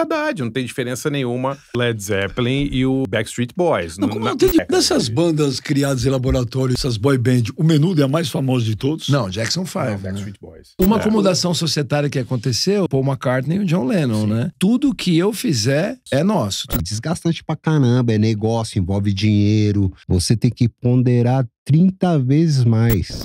verdade, não tem diferença nenhuma Led Zeppelin e o Backstreet Boys. Não, como na... não tem dessas bandas criadas em laboratório, essas boy band, o Menudo é a mais famosa de todos? Não, Jackson 5. Não, né? Backstreet Boys. Uma é. acomodação societária que aconteceu, Paul McCartney e o John Lennon, Sim. né? Tudo que eu fizer é nosso. É desgastante pra caramba, é negócio, envolve dinheiro, você tem que ponderar 30 vezes mais.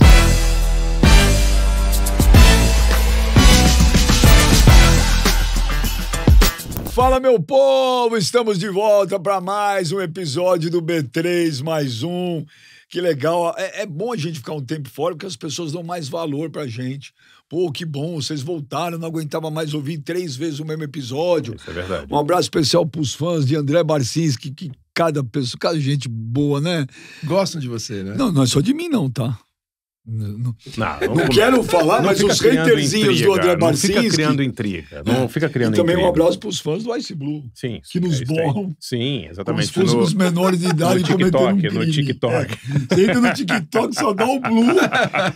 Fala, meu povo! Estamos de volta para mais um episódio do B3 mais um. Que legal. É, é, bom a gente ficar um tempo fora, porque as pessoas dão mais valor pra gente. Pô, que bom, vocês voltaram, não aguentava mais ouvir três vezes o mesmo episódio. Isso é verdade. Um abraço especial pros fãs de André Barcinski, que cada pessoa, cada gente boa, né? Gostam de você, né? Não, não é só de mim, não, tá? Não, não, não quero falar, não mas os haterzinhos do André Barcinski... Não fica criando intriga. Não é. fica criando e também intriga. um abraço para os fãs do Ice Blue. Sim. Que nos é, borram. Sim, exatamente. Como se fôssemos menores de idade no TikTok, cometendo um crime. No TikTok. É, você entra no TikTok, só dá o Blue.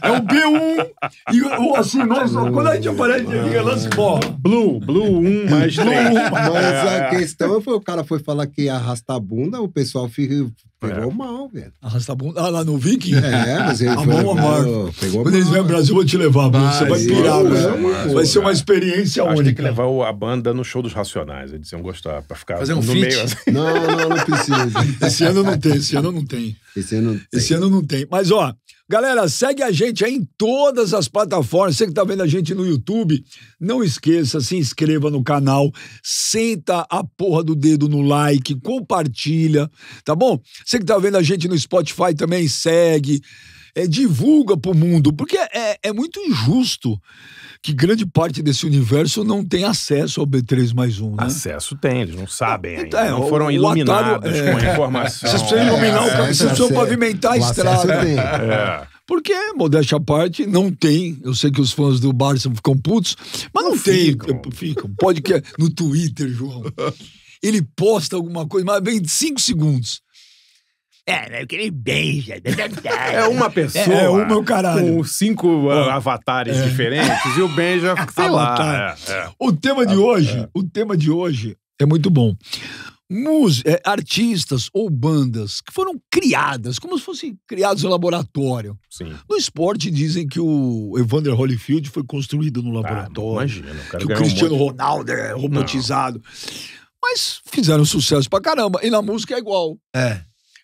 É o B1. E assim, nós, quando a gente aparece, ah, liga lá se assim, borra. Blue, Blue 1 mais Blue 1. Mas a questão foi, o cara foi falar que ia arrastar a bunda, o pessoal fica, Pegou é. mal, velho. Arrasta a bunda. Ah, lá no Viking? É, mas ele a foi, mão amarga. Pegou Quando eles vêm ao Brasil, eu vou te levar, mano. Você vai pirar, velho. Vai ser uma experiência Acho única. Tem que levar a banda no show dos Racionais. Eles iam gostar, pra ficar Fazer um no fit. meio assim. Não, não, não precisa. esse ano não tem, esse ano não tem. Esse ano não tem. Esse ano não tem. Mas, ó, Galera, segue a gente aí em todas as plataformas. Você que está vendo a gente no YouTube, não esqueça, se inscreva no canal, senta a porra do dedo no like, compartilha, tá bom? Você que está vendo a gente no Spotify também, segue, é, divulga pro mundo, porque é, é muito injusto que grande parte desse universo não tem acesso ao B3 mais um Né? Acesso tem, eles não sabem. Então, é, ainda. não foram iluminados atalho, é, com a é, informação. Vocês precisam iluminar o é, caminho, vocês precisam pavimentar a estrada. Tem. É. Porque, modéstia à parte, não tem. Eu sei que os fãs do Barça ficam putos, mas não, não tem. Ficam. Eh, ficam. Pode que no Twitter, João. Ele posta alguma coisa, mas vem de 5 segundos. É, né? Porque ele beija. É uma pessoa. É, é uma, o caralho. Com cinco ah, é. avatares é. diferentes e o Benja, sei lá. É, é. O tema de hoje, é. o tema de hoje é muito bom. Mus artistas ou bandas que foram criadas, como se fossem criados em laboratório. Sim. No esporte dizem que o Evander Holyfield foi construído no ah, laboratório. Ah, imagina, que o Cristiano um Ronaldo é robotizado. Não. Mas fizeram sucesso pra caramba. E na música é igual. É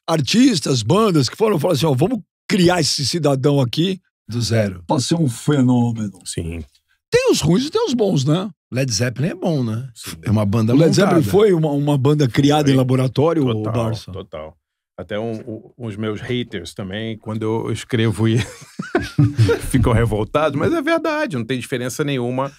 artistas, bandas que foram falar assim: ó, vamos criar esse cidadão aqui do zero. Pra ser um fenômeno. Sim. Tem os ruins e tem os bons, né? Led Zeppelin é bom, né? É uma banda O Led montada. Zeppelin foi uma, uma banda criada foi. em laboratório, total, Barça? Total. Até um, um, os meus haters também, quando eu escrevo e ficam revoltados, mas é verdade, não tem diferença nenhuma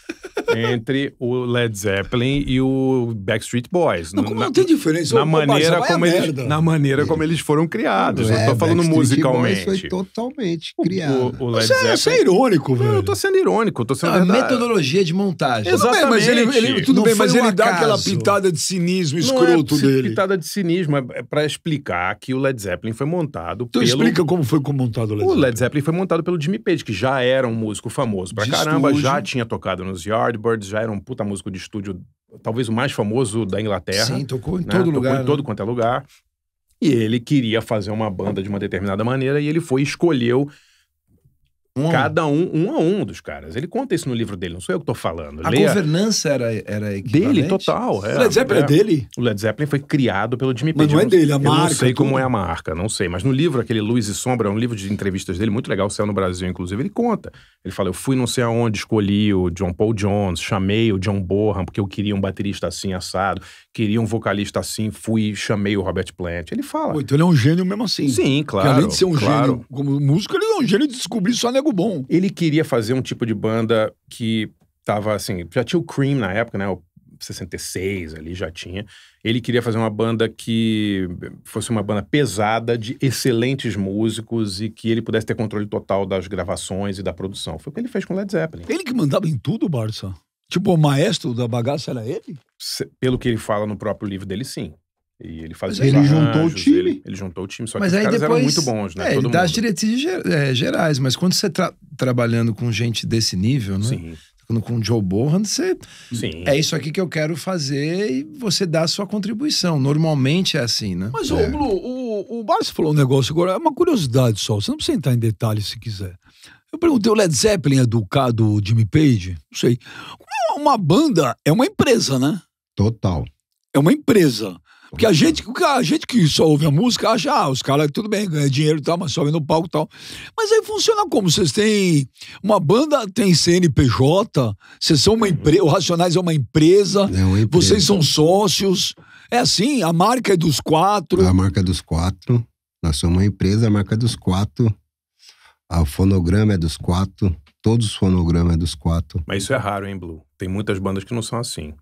entre o Led Zeppelin e o Backstreet Boys. Não, na, não tem diferença. Na maneira, como eles, na maneira como eles foram criados. É, não tô falando Backstreet musicalmente. Boys foi totalmente criado. O, o, o Led Zeppelin... Isso é, é irônico, velho. eu tô sendo irônico. Tô sendo A verdade... metodologia de montagem. Exatamente. mas ele, ele tudo bem, mas um ele dá aquela pitada de cinismo escroto não é dele. pitada de cinismo. É, é pra explicar que o Led Zeppelin foi montado então pelo... explica como foi montado o Led Zeppelin. O Led Zeppelin foi montado pelo Jimmy Page, que já era um músico famoso pra caramba, já tinha tocado nos Yard Yardbirds já era um puta músico de estúdio, talvez o mais famoso da Inglaterra. Sim, tocou em né? todo tocou lugar. Tocou em né? todo quanto é lugar. E ele queria fazer uma banda de uma determinada maneira e ele foi escolheu um Cada um, um a um dos caras. Ele conta isso no livro dele, não sou eu que estou falando. A Leia... governança era, era equivalente? Dele, total. o é. Led Zeppelin é, é, dele? O Led Zeppelin foi criado pelo Jimmy Page. Mas não é dele, a eu marca. não sei tudo. como é a marca, não sei. Mas no livro, aquele Luz e Sombra, é um livro de entrevistas dele, muito legal, Céu no Brasil, inclusive, ele conta. Ele fala, eu fui não sei aonde, escolhi o John Paul Jones, chamei o John Bonham, porque eu queria um baterista assim, assado queria um vocalista assim, fui chamei o Robert Plant. Ele fala. Pô, então ele é um gênio mesmo assim. Sim, claro. Porque além de ser um claro. gênio como músico, ele é um gênio de descobrir só nego bom. Ele queria fazer um tipo de banda que tava assim, já tinha o Cream na época, né? O 66 ali já tinha. Ele queria fazer uma banda que fosse uma banda pesada, de excelentes músicos e que ele pudesse ter controle total das gravações e da produção. Foi o que ele fez com Led Zeppelin. Ele que mandava em tudo, Barça. Tipo, o maestro da bagaça era ele? Se, pelo que ele fala no próprio livro dele, sim. E ele fazia ele arranjos, juntou o time. Ele, ele, juntou o time, só mas que os caras depois, eram muito bons, né? É, ele dá as diretrizes é, gerais, mas quando você tá trabalhando com gente desse nível, né? Sim. Quando com o Joe Bohan, você. Sim. É isso aqui que eu quero fazer e você dá a sua contribuição. Normalmente é assim, né? Mas, é. o, o, o Barça falou um negócio agora, é uma curiosidade só. Você não precisa entrar em detalhes se quiser. Eu perguntei, o Led Zeppelin é do, do Jimmy Page? Não sei. Uma banda é uma empresa, né? Total. É uma empresa. Porque a gente, a gente que só ouve a música acha, ah, os caras, tudo bem, ganha dinheiro e tal, mas sobe no palco e tal. Mas aí funciona como? Vocês têm. Uma banda tem CNPJ, vocês são uma empresa. O Racionais é uma empresa, é uma empresa. Vocês são sócios. É assim, a marca é dos quatro. A marca é dos quatro. Nós somos uma empresa, a marca é dos quatro. Ah, o fonograma é dos quatro, todos os fonogramas é dos quatro. Mas isso é raro, hein, Blue? Tem muitas bandas que não são assim.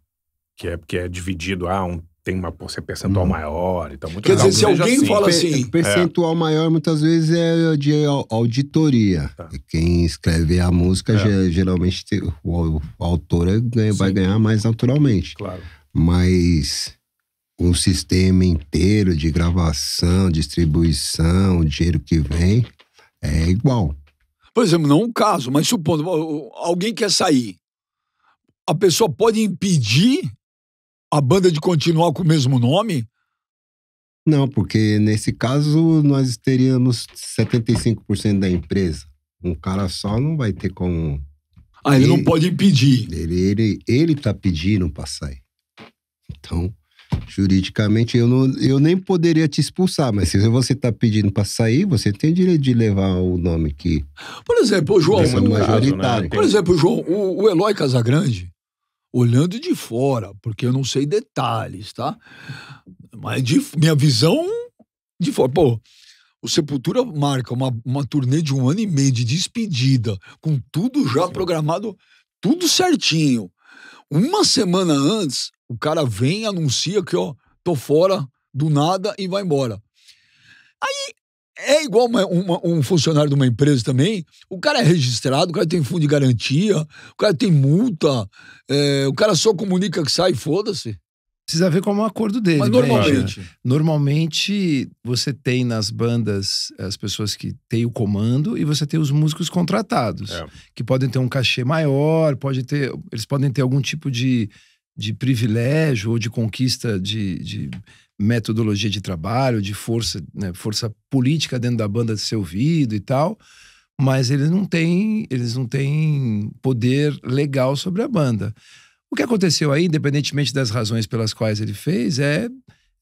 Que é porque é dividido, ah, um, tem uma é percentual hum. maior e então, tal. Quer dizer, se alguém assim. fala assim. Per percentual é. maior muitas vezes é de auditoria. Tá. Quem escreve a música, é. geralmente o, autor é, né, vai ganhar mais naturalmente. Claro. Mas um sistema inteiro de gravação, distribuição, o dinheiro que vem, é igual. Por exemplo, não um caso, mas supondo, alguém quer sair. A pessoa pode impedir a banda de continuar com o mesmo nome? Não, porque nesse caso nós teríamos 75% da empresa. Um cara só não vai ter como. Ah, ele, ele não pode impedir. Ele, ele, ele tá pedindo para sair. Então, Juridicamente, eu, não, eu nem poderia te expulsar, mas se você está pedindo para sair, você tem direito de levar o nome que. Por exemplo, João. É Né? Por exemplo, João, o, o Eloy Casagrande, olhando de fora, porque eu não sei detalhes, tá? Mas de, minha visão de fora. Pô, o Sepultura marca uma, uma turnê de um ano e meio de despedida, com tudo já programado, tudo certinho. Uma semana antes, o cara vem, anuncia que, ó, tô fora do nada e vai embora. Aí é igual uma, uma, um funcionário de uma empresa também. O cara é registrado, o cara tem fundo de garantia, o cara tem multa, é, o cara só comunica que sai, foda-se. Precisa ver qual é o acordo dele. Mas né? normalmente. Né? Normalmente você tem nas bandas as pessoas que têm o comando e você tem os músicos contratados, é. que podem ter um cachê maior, pode ter, eles podem ter algum tipo de de privilégio ou de conquista de, de metodologia de trabalho, de força, né, força política dentro da banda de ser ouvido e tal, mas eles não têm, eles não têm poder legal sobre a banda. O que aconteceu aí, independentemente das razões pelas quais ele fez, é,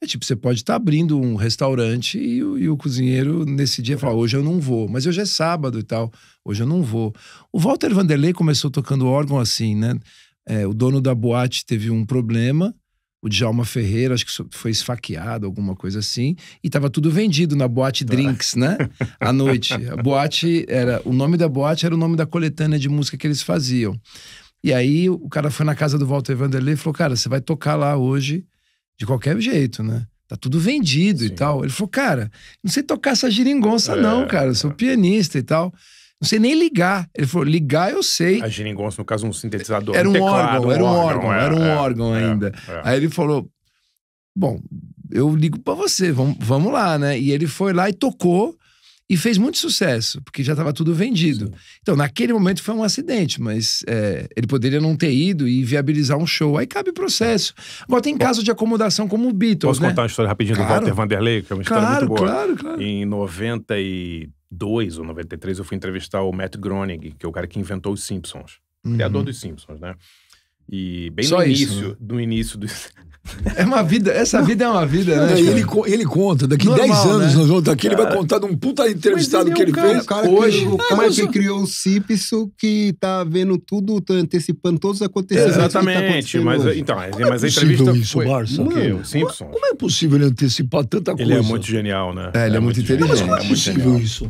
é tipo, você pode estar tá abrindo um restaurante e, e, o cozinheiro nesse dia fala, hoje eu não vou, mas hoje é sábado e tal, hoje eu não vou. O Walter Vanderlei começou tocando órgão assim, né? É, o dono da boate teve um problema, o Djalma Ferreira, acho que foi esfaqueado, alguma coisa assim, e tava tudo vendido na boate Drinks, né? À noite. A boate era. O nome da boate era o nome da coletânea de música que eles faziam. E aí o cara foi na casa do Walter Vanderlei e falou: Cara, você vai tocar lá hoje de qualquer jeito, né? Tá tudo vendido Sim. e tal. Ele falou: Cara, não sei tocar essa giringonça, é, não, cara. Eu sou é. pianista e tal. Não sei nem ligar. Ele falou, ligar eu sei. A geringonça, no caso, um sintetizador. Era um, um órgão, era um órgão, órgão é, era um é, órgão é, ainda. É. Aí ele falou, bom, eu ligo para você, vamos, vamos lá, né? E ele foi lá e tocou e fez muito sucesso, porque já estava tudo vendido. Sim. Então, naquele momento foi um acidente, mas é, ele poderia não ter ido e viabilizar um show. Aí cabe processo. Agora, tem caso de acomodação como o Beatles. Posso né? contar uma história rapidinho claro. do Walter Vanderlei, que é uma história claro, muito boa. Claro, claro. Em 93. 92 ou 93, eu fui entrevistar o Matt Groening, que é o cara que inventou os Simpsons. Uhum. Criador dos Simpsons, né? E bem Só no início, isso, né? do início dos... É uma vida, essa vida é uma vida, né? Ele, ele conta, daqui 10 né? anos né? nós vamos estar aqui, ele vai contar de um puta entrevistado ele é que ele cara, fez. Cara Hoje, o cara que criou o Cipso, que tá vendo tudo, tá antecipando todos os acontecimentos. Tá Exatamente, tá mas então, como é mas é a entrevista isso, foi Barça? Mano, o Simpson. Como é possível ele antecipar tanta coisa? Ele é muito genial, né? É, ele é, é muito inteligente. Não, mas como é, é possível isso?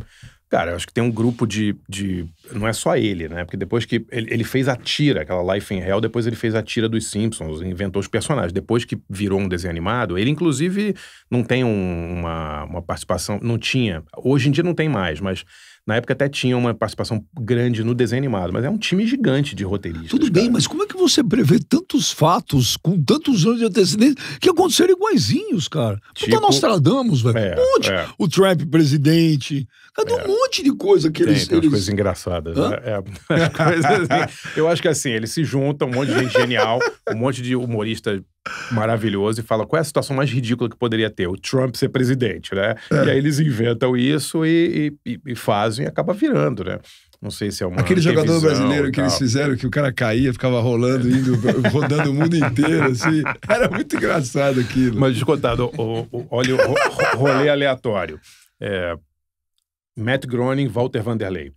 Cara, eu acho que tem um grupo de, de. Não é só ele, né? Porque depois que. Ele, ele fez a tira, aquela Life in Hell, depois ele fez a tira dos Simpsons, inventou os personagens. Depois que virou um desenho animado, ele inclusive não tem um, uma, uma participação. Não tinha. Hoje em dia não tem mais, mas na época até tinha uma participação grande no desenho animado, mas é um time gigante de roteiristas. Tudo bem, cara. mas como é que você prevê tantos fatos com tantos anos de antecedência que aconteceram iguaizinhos, cara? Tipo, Puta Nostradamus, velho. É, É. O Trump presidente, Cadê é. um monte de coisa que eles. Tem, eles... coisas engraçadas. Né? É, coisas assim. Eu acho que assim, eles se juntam, um monte de gente genial, um monte de humorista maravilhoso e fala qual é a situação mais ridícula que poderia ter? O Trump ser presidente, né? É. E aí eles inventam isso e, e, e fazem e acaba virando, né? Não sei se é uma. Aquele jogador brasileiro que eles fizeram, que o cara caía, ficava rolando, indo, rodando o mundo inteiro, assim. Era muito engraçado aquilo. Mas, descontado, olha o rolê aleatório. É, Matt Groening, Walter Vanderlei.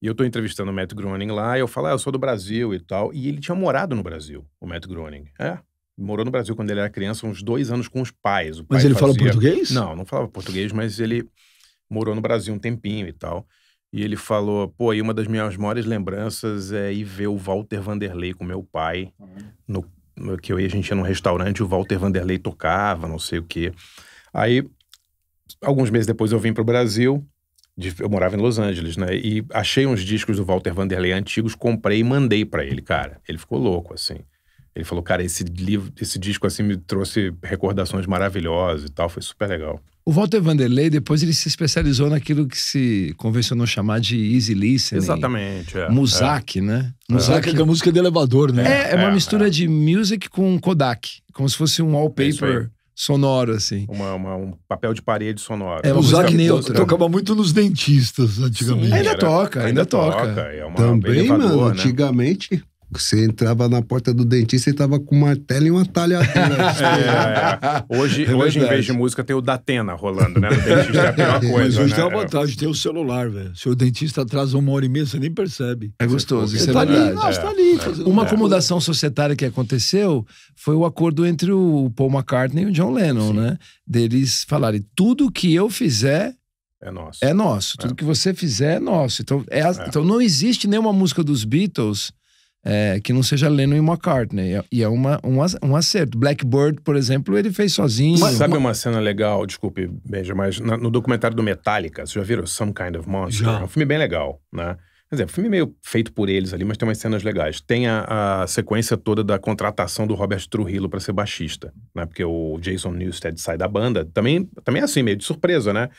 E eu estou entrevistando o Matt Groening lá, e eu falo, ah, eu sou do Brasil e tal. E ele tinha morado no Brasil, o Matt Groening. É, morou no Brasil quando ele era criança, uns dois anos com os pais. mas pai ele fazia... fala português? Não, não falava português, mas ele morou no Brasil um tempinho e tal. E ele falou, pô, aí uma das minhas maiores lembranças é ir ver o Walter Vanderlei com meu pai, no, que eu ia, a gente ia num restaurante, o Walter Vanderlei tocava, não sei o quê. Aí, alguns meses depois eu vim para o Brasil, de, eu morava em Los Angeles, né? E achei uns discos do Walter Vanderlei antigos, comprei e mandei para ele, cara. Ele ficou louco, assim. Ele falou, cara, esse livro, esse disco assim me trouxe recordações maravilhosas e tal, foi super legal. O Walter Vanderlei depois ele se especializou naquilo que se convencionou chamar de easy listening. Exatamente. É, Muzak, é. né? É. Muzak é. é a música é de elevador, né? É, é uma é, mistura de music com Kodak, como se fosse um wallpaper sonoro, assim. Uma, uma, um papel de parede sonoro. É, é usar que neutro. Tocava muito nos dentistas antigamente. Sim, ainda era, toca, ainda, ainda toca. toca. É uma, Também, elevador, mano, né? antigamente você entrava na porta do dentista e tava com um martelo e uma talha. é, é. Hoje, é hoje, em vez de música, tem o Datena rolando, né? dentista é a pior coisa. Mas hoje né? tem é a vantagem, tem o celular, velho. Se o dentista atrasa uma hora e meia, você nem percebe. É gostoso, isso é tá Ali, nossa, tá é, ali, é. Uma acomodação societária que aconteceu foi o acordo entre o Paul McCartney e o John Lennon, Sim. né? Deles falarem, tudo que eu fizer, é nosso. É nosso. Tudo é. que você fizer é nosso. Então, é é. então não existe nenhuma música dos Beatles é, que não seja Lennon e McCartney. É, e é uma, um, um acerto. Blackbird, por exemplo, ele fez sozinho. Mas sabe uma, uma cena legal, desculpe, Benja, mas na, no documentário do Metallica, vocês já viram Some Kind of Monster? Já. É um filme bem legal, né? Quer dizer, é um filme meio feito por eles ali, mas tem umas cenas legais. Tem a, a sequência toda da contratação do Robert Trujillo para ser baixista, né? Porque o Jason Newsted sai da banda. Também, também é assim, meio de surpresa, né?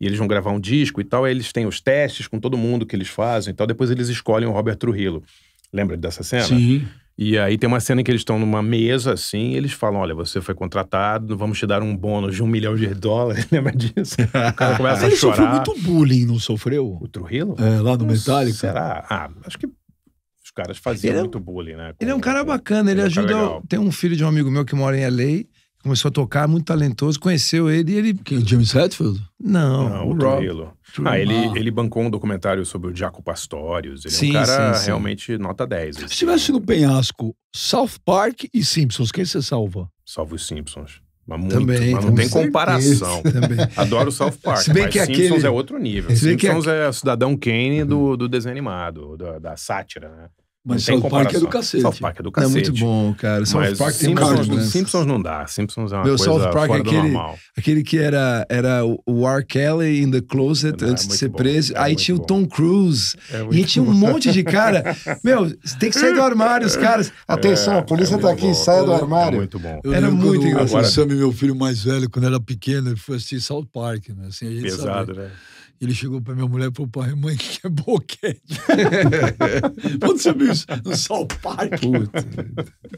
e eles vão gravar um disco e tal, aí eles têm os testes com todo mundo que eles fazem e tal, depois eles escolhem o Robert Trujillo. Lembra dessa cena? Sim. E aí tem uma cena em que eles estão numa mesa, assim, e eles falam: olha, você foi contratado, vamos te dar um bônus de um milhão de dólares, lembra disso? O cara começa a chorar. Ele sofreu muito bullying, não sofreu? O Trujillo? É, lá no Metallica. Será? Ah, acho que os caras faziam é, muito bullying, né? Com, ele é um cara bacana, ele, ele ajuda. É um tem um filho de um amigo meu que mora em LA começou a tocar, muito talentoso, conheceu ele e ele. Quem? James Hetfield? Não, Não o Trilo. Ah, ele, ah. ele bancou um documentário sobre o Jaco Pastorius. Ele sim, é um cara sim, sim. realmente nota 10. Se assim. tivesse no penhasco, South Park e Simpsons, quem você salva? Salvo os Simpsons. Mas muito, também, mas não tem certeza. comparação. Também. Adoro South Park, Se bem que Simpsons aquele... é outro nível. Simpsons que... é o cidadão Kane do, do desenho animado, da, da sátira, né? Mas South Park é do cacete. South Park é do cacete. É muito bom, cara. South Mas Park tem Simpsons, card, né? Simpsons não dá. Simpsons é uma Meu, coisa South Park é fora é aquele, normal. Aquele que era, era o R. Kelly in the closet não, é antes é de ser bom. preso. É Aí tinha bom. o Tom Cruise. É e tinha um monte de cara. Meu, tem que sair do armário, os caras. Atenção, a polícia tá aqui, saia do armário. muito bom. Eu era muito engraçado. O e meu filho mais velho, quando era pequeno, ele foi assistir South Park, né? Assim, Pesado, né? Ele chegou pra minha mulher e falou: pai, mãe, que é boquete? Quando você viu isso? No Sol Park. Puta,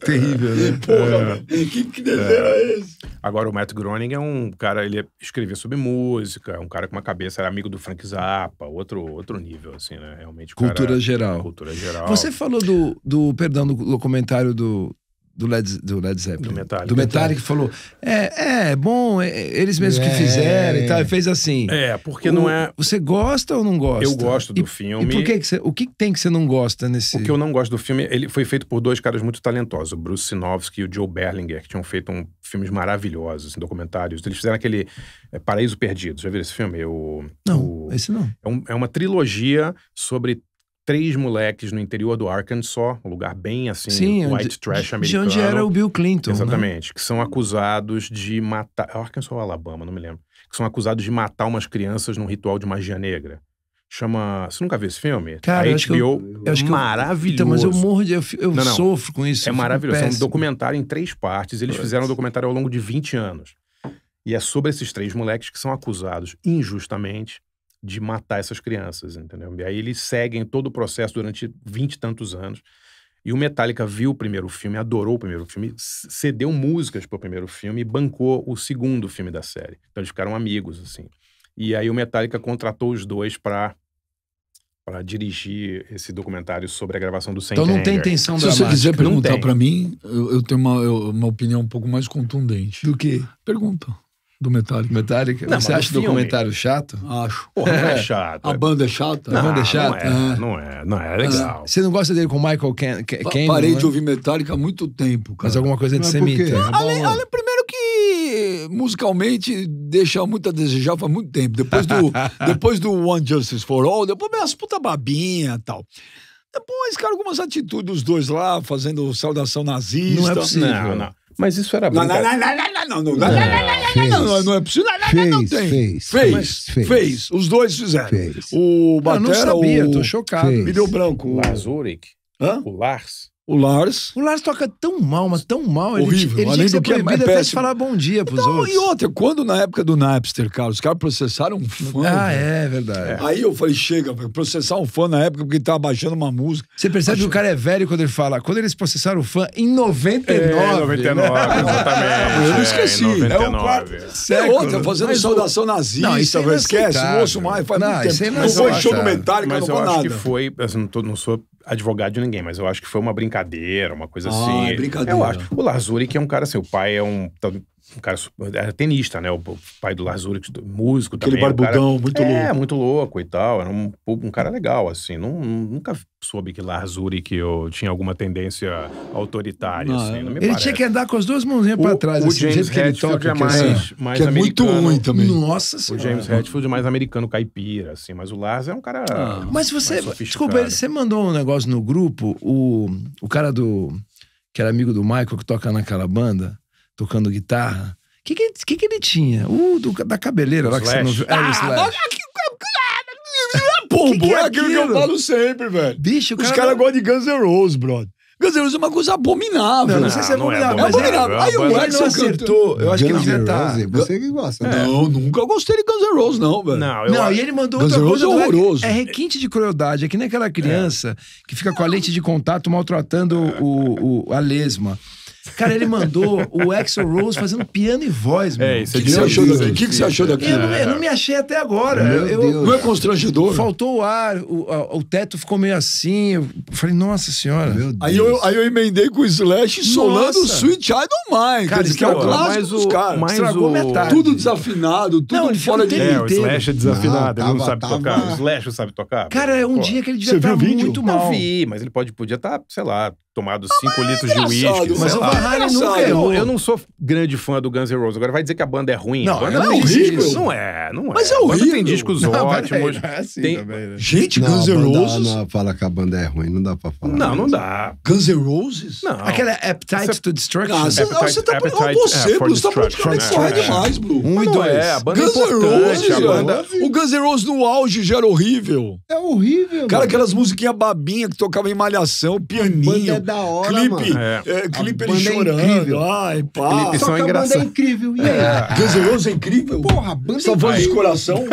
terrível, né? Porra, é. que, que desenho é. é. esse? Agora, o Matt Groening é um cara, ele escrevia sobre música, é um cara com uma cabeça, era amigo do Frank Zappa, outro, outro nível, assim, né? Realmente. Cultura cara, geral. Cultura geral. Você falou do, do perdão, do documentário do, do Led, do Led Zeppelin. Do Metallica. Do Metallica tá. falou: é, é, bom, é, eles mesmos é, que fizeram e tal. fez assim. É, porque o, não é. Você gosta ou não gosta? Eu gosto do e, filme. E por que, que você, o que tem que você não gosta nesse. O que eu não gosto do filme, ele foi feito por dois caras muito talentosos, o Bruce Sinovsky e o Joe Berlinger, que tinham feito um, filmes maravilhosos, assim, documentários. Eles fizeram aquele é, Paraíso Perdido. Já viu esse filme? O, não, o, esse não. É, um, é uma trilogia sobre três moleques no interior do Arkansas, um lugar bem assim, Sim, white onde, trash americano. De onde era o Bill Clinton. Né? Exatamente, né? que são acusados de matar. Arkansas ou Alabama, não me lembro. Que são acusados de matar umas crianças num ritual de magia negra. Chama. Você nunca viu esse filme? Cara, a HBO, acho que eu, eu acho que maravilhoso. então, mas eu morro de. Eu, eu não, não. sofro com isso. É maravilhoso. É um documentário em três partes. Eles fizeram um documentário ao longo de 20 anos. E é sobre esses três moleques que são acusados injustamente de matar essas crianças, entendeu? E aí eles seguem todo o processo durante vinte e tantos anos. E o Metallica viu o primeiro filme, adorou o primeiro filme, cedeu músicas para o primeiro filme e bancou o segundo filme da série. Então eles ficaram amigos, assim. E aí o Metallica contratou os dois para para dirigir esse documentário sobre a gravação do Saint Então não tem intenção da Se você quiser perguntar para mim, eu, eu tenho uma, eu, uma opinião um pouco mais contundente. Do que? Pergunta. Do Metallica. Metallica? Não, Você acha o documentário chato? Acho. Porra, é, é chato. A é. banda é chata? a banda é ah, chata? Não é, é, não é, não é legal. Você não gosta dele com Michael Caine? Ken, parei de ouvir Metallica há muito tempo, cara. Mas alguma coisa de semita. Olha, primeiro que musicalmente deixa muito a desejar faz muito tempo. Depois do, depois do One Justice for All, depois minhas puta babinha e tal. Depois, cara, algumas atitudes dos dois lá, fazendo saudação nazista. Não é possível. Não, não. Mas isso era não, brincadeira. Não, não, não, não, não, não, não, não, não é possível. Fez, não Fez, fez, fez, Os dois fizeram. Fez. O Batera, Eu não sabia, o... tô chocado. Me deu branco. O Lazurik. Hã? O Lars. O Lars. O Lars toca tão mal, mas tão mal. Horrível. Ele, ele Além do que é até de falar bom dia pros então, outros. E outra, quando na época do Napster, cara, os caras processaram um fã. Ah, velho. é, verdade. Aí eu falei, chega, processar um fã na época porque ele tava baixando uma música. Você percebe Acho... que o cara é velho quando ele fala. Quando eles processaram o fã, em 99. É, 99, exatamente. eu não esqueci. É, 99. Né? é um quarto século. É outra, fazendo mas, saudação nazista, não, isso é não esquece. Não ouço mais, faz não, muito é tempo. Não, foi show do Metallica, mas não foi nada. que foi, assim, não sou advogado de ninguém, mas eu acho que foi uma brincadeira, uma coisa ah, assim. É brincadeira. Eu acho. O Lazuri, que é um cara assim, o pai é um um cara era tenista, né? O pai do Lazuri, músico Aquele também. Aquele barbudão, cara, muito é, louco. É, muito louco e tal. Era um, um cara legal, assim. Não, nunca soube que Lazuri que eu tinha alguma tendência autoritária, não, assim. Não ele parece. tinha que andar com as duas mãozinhas pra trás, o assim. James o Redfield é, é mais, assim, mais que é americano. muito ruim também. Nossa senhora. O James Redfield é mais americano, caipira, assim. Mas o Lars é um cara ah, Mas você... Desculpa, você mandou um negócio no grupo, o, o cara do... Que era amigo do Michael, que toca naquela banda tocando guitarra. O que que, que, que, ele tinha? O uh, do, da cabeleira lá que você não viu. Era ah, o Slash. Pombo, que que é, é aquilo que eu falo sempre, velho. Bicho, cara Os caras não... gostam de Guns N' Roses, brother. Guns N' Roses é uma coisa abominável. Não, não sei se é, é abominável. é, abominável. É, é, aí o Axl não acertou. Eu acho Guns que ele devia tá estar. Você que gosta. Né? Não, nunca gostei de Guns N' Roses, não, velho. Não, eu não acho... e ele mandou Guns outra Rose É, horroroso. é requinte de crueldade. É que nem aquela criança é. que fica com a lente de contato maltratando o, o, a lesma. Cara, ele mandou o Axel Rose fazendo piano e voz, mano. É, isso é que O que, que você achou daquilo? Eu, não, eu não me achei até agora. Meu eu, Deus. Não é constrangedor? Faltou o ar, o, a, o teto ficou meio assim. Eu falei, nossa senhora. Aí eu, aí eu emendei com o Slash solando o Sweet Child On Mine. Cara, que é o clássico dos caras. Mas Estragou o... metade. Tudo desafinado, tudo não, fora de... É, o Slash é desafinado, ah, tava, ele não sabe tava... tocar. O Slash sabe tocar. Cara, é um Pô. dia que ele devia estar tá muito mal. Eu vi, mas ele pode, podia estar, tá, sei lá, tomado 5 é litros de uísque. Mas eu nunca errou. Eu, eu não sou grande fã do Guns N' Roses. Agora vai dizer que a banda é ruim. Não, banda não é horrível. Não é, não é. Mas é, é horrível. tem discos não, ótimos. É, é assim tem... também, né? Gente, não, Guns N' Roses... Não, fala que a banda é ruim. Não dá pra falar. Não, não dá. Guns N' Roses? Não. Aquela Appetite Essa... É- to Destruction. Ah, você, appetite, tá... Appetite, você, é, Blue, você tá praticamente só demais, Blue. Um e dois. É, a banda Guns é importante. A banda... O Guns N' Roses no auge já era horrível. É horrível. Cara, aquelas musiquinhas babinha que tocava em malhação, pianinho. Banda é da hora, clipe, mano. É, clipe ele é chorando. Incrível. Ai, pá. Ele, Só que a engraçado. banda é incrível. E aí? É. é incrível? Porra, a banda São é fãs de coração.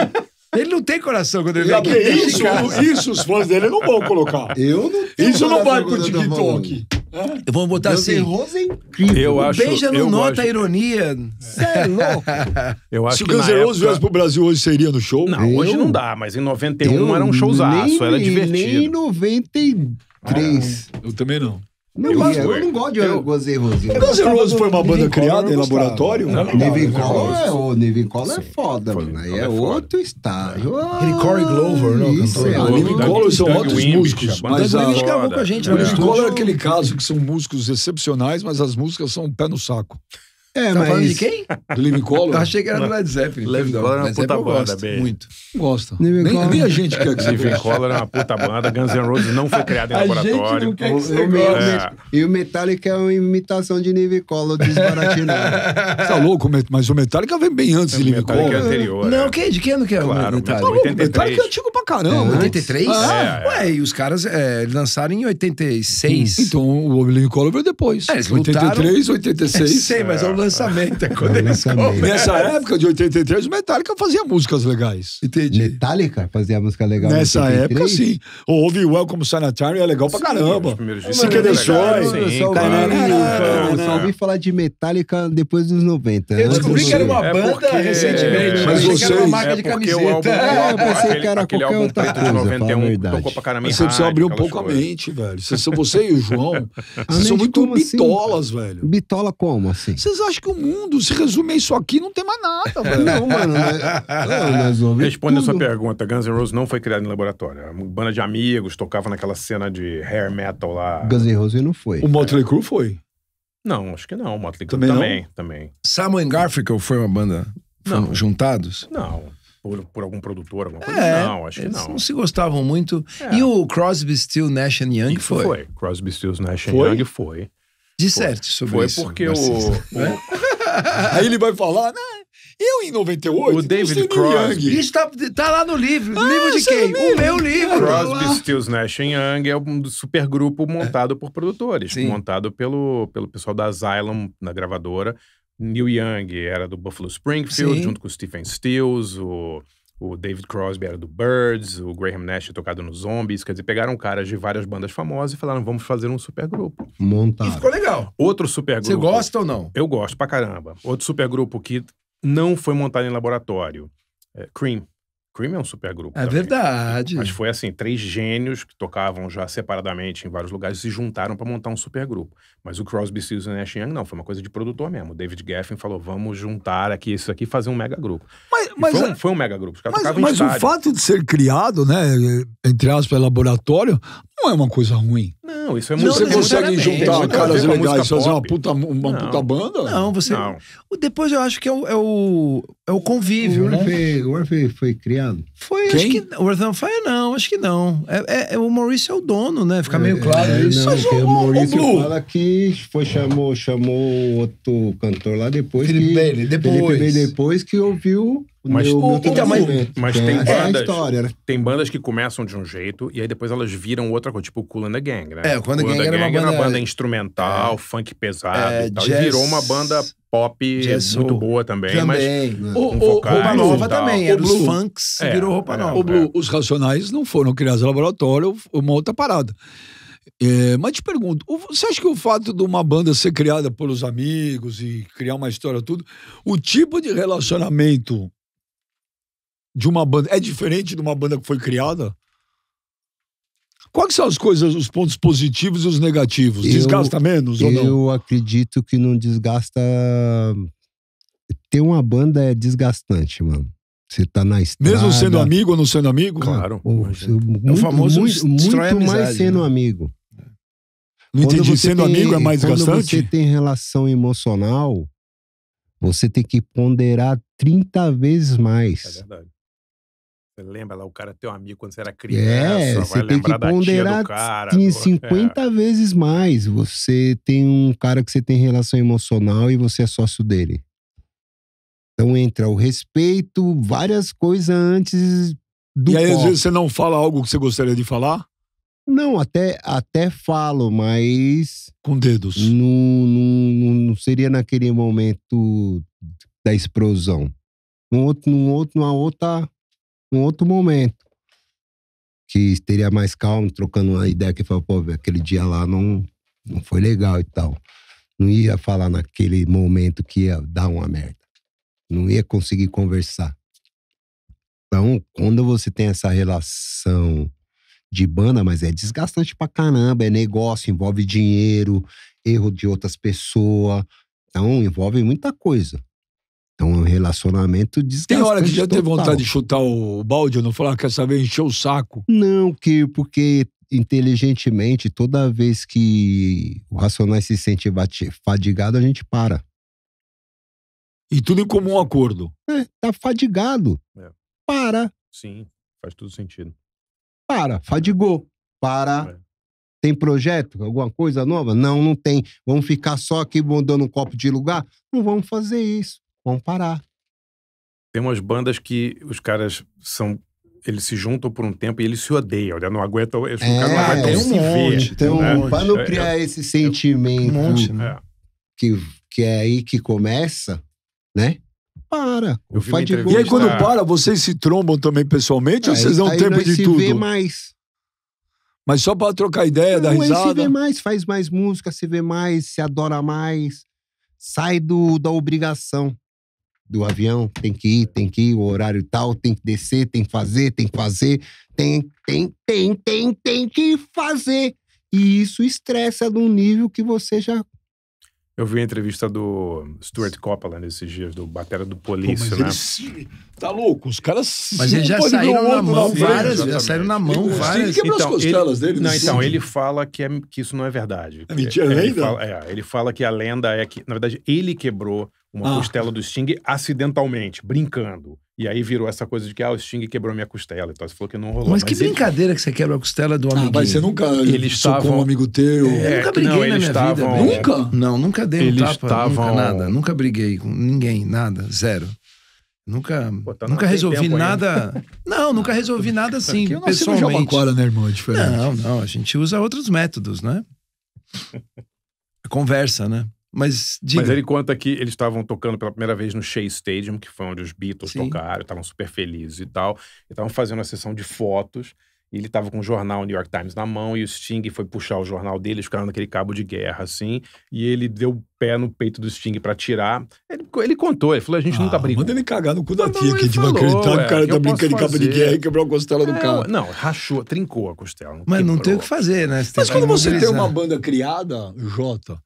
Ele não tem coração quando ele vem é aqui. Isso, isso os fãs dele não vão colocar. Eu não tenho Isso não vai pro TikTok. É? Eu vou botar Meu assim. Rose é incrível. Eu o Benja não nota gosto. a tá ironia. Você é louco. Eu acho Se o Guns viesse pro Brasil hoje, seria no show? Não, eu, hoje não dá, mas em 91 eu, era um showzaço, nem, era divertido. Nem em 93. Ah, eu também não. Eu, eu, gosto, eu não gosto de eu, Guns N' Roses. Guns N' Roses foi uma banda criada em laboratório? Né? Não, não, Nivin é, o Nivin Collor é, é foda, foi, mano. Aí é, é outro estágio. Aquele ah, Corey Glover, não? Né, isso, é. Nivin Collor são outros músicos. Mas a gente gravou com a gente. Nivin Collor é, né? é aquele caso que são músicos excepcionais, mas as músicas são um pé no saco. É, tá mas... falando de quem? Do Living Color? Eu achei que era do Led Zeppelin. Living Color é uma puta banda, bem. Muito. Gosta. Nem, nem, a gente quer que você Living Color é uma puta banda. Guns N' Roses não foi criado em a laboratório. Gente não quer que você é. E o Metallica é uma imitação de Living Color desbaratinado. tá louco, mas o Metallica vem bem antes é, de Living Color. Metallica é anterior. Não, é. quem, de quem ano é que é claro, o Metallica? Tá o Metallica é antigo pra caramba. É, 83? Ah, é, Ué, e os caras lançaram em 86. Então o Living Color veio depois. É, 83, 86. Sei, mas é o lançamento, é quando é eles lançamento. Nessa época de 83, o Metallica fazia músicas legais. Entendi. Metallica fazia música legal. Nessa época, sim. Houve Welcome Sanitarium, é legal sim, caramba. Se and Destroy. Eu só ouvi falar de Metallica depois dos 90. Eu descobri que era uma banda é recentemente. É, mas você Era uma marca é de camiseta. É, eu pensei que era qualquer outra coisa. Você precisa abrir um pouco a mente, velho. Você e o João, vocês são muito assim, bitolas, velho. Bitola como, assim? Vocês eu acho que o mundo se resume a isso aqui, não tem mais nada, velho. Não, mano. Né? É, né, a sua pergunta, Guns N' Roses não foi criado em laboratório. Era uma banda de amigos, tocava naquela cena de hair metal lá. Guns N' Roses não foi. O Motley Crue foi. Não, acho que não. O Motley Crue também. Também, não? também. Samuel Garfield foi uma banda? Não. Juntados? Não. Por, por, algum produtor, alguma coisa? É, não, acho que não. não se gostavam muito. É. E o Crosby, Still, Nash Young foi? Foi. Crosby, Still, Nash foi? Young foi. Disserte sobre Foi isso. Foi porque o... Né? Aí ele vai falar, né? Eu em 98? O David Crosby. Isso tá, tá, lá no livro. Ah, livro de é quem? o, o meu livro. Crosby, ah. Stills, Nash Young é um supergrupo é. montado é. por produtores. Sim. Montado pelo, pelo pessoal da Asylum, na gravadora. Neil Young era do Buffalo Springfield, Sim. junto com o Stephen Stills, o o David Crosby era do Birds, o Graham Nash é tocado nos Zombies. Quer dizer, pegaram caras de várias bandas famosas e falaram, vamos fazer um supergrupo. montar, E ficou legal. Outro supergrupo... Você gosta ou não? Eu gosto pra caramba. Outro supergrupo que não foi montado em laboratório. É Cream. Cream é um supergrupo. É também. verdade. Mas foi assim, três gênios que tocavam já separadamente em vários lugares se juntaram para montar um supergrupo. Mas o Crosby, Stills Nash Young não, foi uma coisa de produtor mesmo. O David Geffen falou, vamos juntar aqui isso aqui, fazer um mega grupo. Mas, mas foi, é um, foi, um mega grupo. mas, mas o fato de ser criado, né, entre aspas, laboratório, não é uma coisa ruim. Não, isso é muito. Você consegue juntar caras legais, fazer uma puta, uma não. puta banda? Não, você. Não. Depois eu acho que é o, é o, é o convívio, o Orfe, né? O Orfe foi criado foi, Quem? acho que. O Arthur Fire não, acho que não. É, é, é, o Maurício é o dono, né? Fica é, meio claro é, isso. Não, o, o Maurício o fala que foi, chamou, chamou outro cantor lá depois. Felipe que, Bailey, depois. Felipe Bailey depois que ouviu mas, meu, meu então, é mas, mas é, tem, tem é bandas. História, né? Tem bandas que começam de um jeito e aí depois elas viram outra coisa, tipo o Cool and the Gang, né? É, o Cool and the Gang, era, uma banda, era uma banda instrumental, é, funk pesado é, e tal. Jazz, e virou uma banda pop jazz, muito boa também. também mas né? o, o, roupa nova também, era o Blue, os funks, é, virou roupa nova. Blue, os Racionais não foram criados no laboratório, uma outra parada. É, mas te pergunto, você acha que o fato de uma banda ser criada pelos amigos e criar uma história tudo, o tipo de relacionamento de uma banda é diferente de uma banda que foi criada? Quais são as coisas, os pontos positivos e os negativos? Desgasta eu, menos ou não? Eu acredito que não desgasta. Ter uma banda é desgastante, mano. Você tá na estrada. Mesmo sendo amigo ou não sendo amigo? Claro. É muito, o famoso muito, muito amizade, mais sendo né? amigo. Não quando entendi. Sendo tem, amigo é mais quando desgastante? Quando você tem relação emocional, você tem que ponderar 30 vezes mais. É verdade lembra lá, o cara é teu amigo quando você era é, criança, é, você tem que ponderar cara, Tem 50 é. vezes mais. Você tem um cara que você tem relação emocional e você é sócio dele. Então entra o respeito, várias coisas antes do. E aí, às vezes, você não fala algo que você gostaria de falar? Não, até, até falo, mas. Com dedos. Não, não, não seria naquele momento da explosão. Num outro, num outro, numa outra um outro momento. Que teria mais calmo, trocando uma ideia que falou, pô, aquele dia lá não, não foi legal e tal. Não ia falar naquele momento que ia dar uma merda. Não ia conseguir conversar. Então, quando você tem essa relação de banda, mas é desgastante pra caramba, é negócio, envolve dinheiro, erro de outras pessoas. Então, envolve muita coisa. Então, um relacionamento desgastante. Tem hora que já teve vontade de chutar o balde ou não falar, ah, essa vez encheu o saco? Não, que, porque inteligentemente, toda vez que o racional se sente fadigado, a gente para. E tudo em comum acordo. É, tá fadigado. É. Para. Sim, faz todo sentido. Para, fadigou. Para. É. Tem projeto? Alguma coisa nova? Não, não tem. Vamos ficar só aqui mandando um copo de lugar? Não vamos fazer isso vão parar. Tem umas bandas que os caras são eles se juntam por um tempo e eles se odeiam, né? Não aguentam, eles é, não aguentam é, se um ver. Então, né? para não criar é, esse sentimento monte, né? É. que, que é aí que começa, né? Para. Eu faz de E aí, quando ah. para, vocês se trombam também pessoalmente aí, ou é, vocês dão aí tempo de se tudo? Vê mais. Mas só para trocar ideia, não, dar risada. se vê mais, faz mais música, se vê mais, se adora mais. Sai do, da obrigação do avião, tem que ir, tem que ir, o horário tal, tem que descer, tem que fazer, tem que fazer, tem, tem, tem, tem, tem que fazer. E isso estressa de um nível que você já eu vi a entrevista do Stuart Copeland esses dias, do Batera do Polícia, Pô, né? tá louco, os caras Mas eles já saíram na mão várias, vezes, já saíram na mão várias vezes. Então, as ele, dele, não, então, assim. ele fala que, é, que isso não é verdade. É mentira, é, ele, lenda? Ele fala, é, ele fala que a lenda é que, na verdade, ele quebrou uma ah. costela do Sting acidentalmente, brincando. E aí virou essa coisa de que, ah, o Sting quebrou minha costela. Então você falou que não rolou. Mas, que mas brincadeira ele... que você quebra a costela do amigo. Ah, mas você nunca eles estavam um amigo teu. É, eu nunca é, briguei não, na minha estavam... vida. Nunca? Não, nunca dei eles um tapa. Estavam... Nunca nada. Nunca briguei com ninguém, nada. Zero. Nunca, Pô, tá nunca resolvi nada. Ainda. Não, nunca resolvi nada assim. eu pessoalmente. né, irmão? É não, não. A gente usa outros métodos, né? A conversa, né? Mas, Mas ele conta que eles estavam tocando pela primeira vez no Shea Stadium, que foi onde os Beatles Sim. tocaram, estavam super felizes e tal. Estavam fazendo uma sessão de fotos. E ele estava com o jornal New York Times na mão e o Sting foi puxar o jornal dele, ficaram naquele cabo de guerra, assim, e ele deu o pé no peito do Sting para tirar. Ele, ele, contou, ele falou: a gente tá ah, nunca brincando. Manda ele cagar no cu da tia, que é de acreditar que o cara tá brincando de cabo de guerra e quebrou a costela do é, carro. Não, rachou, trincou a costela. Não Mas quebrou. não tem o que fazer, né? Você Mas quando você tem uma banda criada, Jota,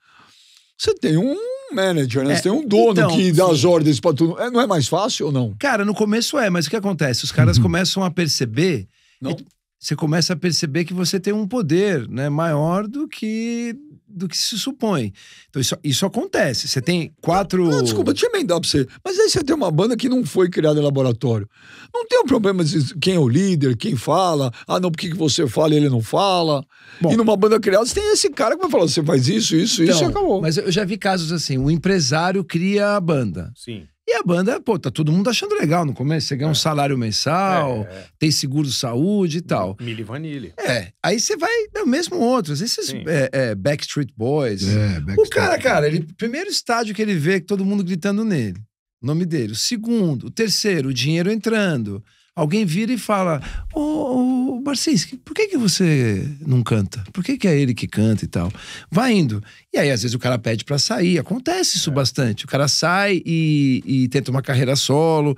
você tem um manager, né? É, você tem um dono então, que dá as ordens para tudo. É, não é mais fácil ou não? Cara, no começo é, mas o que acontece? Os caras uhum. começam a perceber. Não. E, você começa a perceber que você tem um poder né, maior do que do que se supõe. Então isso, isso acontece. Você tem quatro. Não, desculpa, deixa eu emendar pra você. Mas aí você tem uma banda que não foi criada em laboratório. Não tem um problema de quem é o líder, quem fala. Ah, não, porque que você fala e ele não fala. Bom, e numa banda criada, você tem esse cara que vai falar: você faz isso, isso, então, isso e acabou. Mas eu já vi casos assim: o um empresário cria a banda. Sim. E a banda, pô, tá todo mundo achando legal no começo. Você ganha é. um salário mensal, é. tem seguro-saúde e tal. Mili Vanille. É. Aí você vai, é o mesmo outros. Esses é, é, Backstreet Boys. É, Backstreet o cara, cara, ele, primeiro estádio que ele vê, que todo mundo gritando nele. O nome dele. O segundo, o terceiro, o dinheiro entrando. Alguém vira e fala: Ô, ô Barcinski, por que, que você não canta? Por que, que é ele que canta e tal? Vai indo. E aí, às vezes, o cara pede para sair. Acontece isso é. bastante. O cara sai e, e tenta uma carreira solo.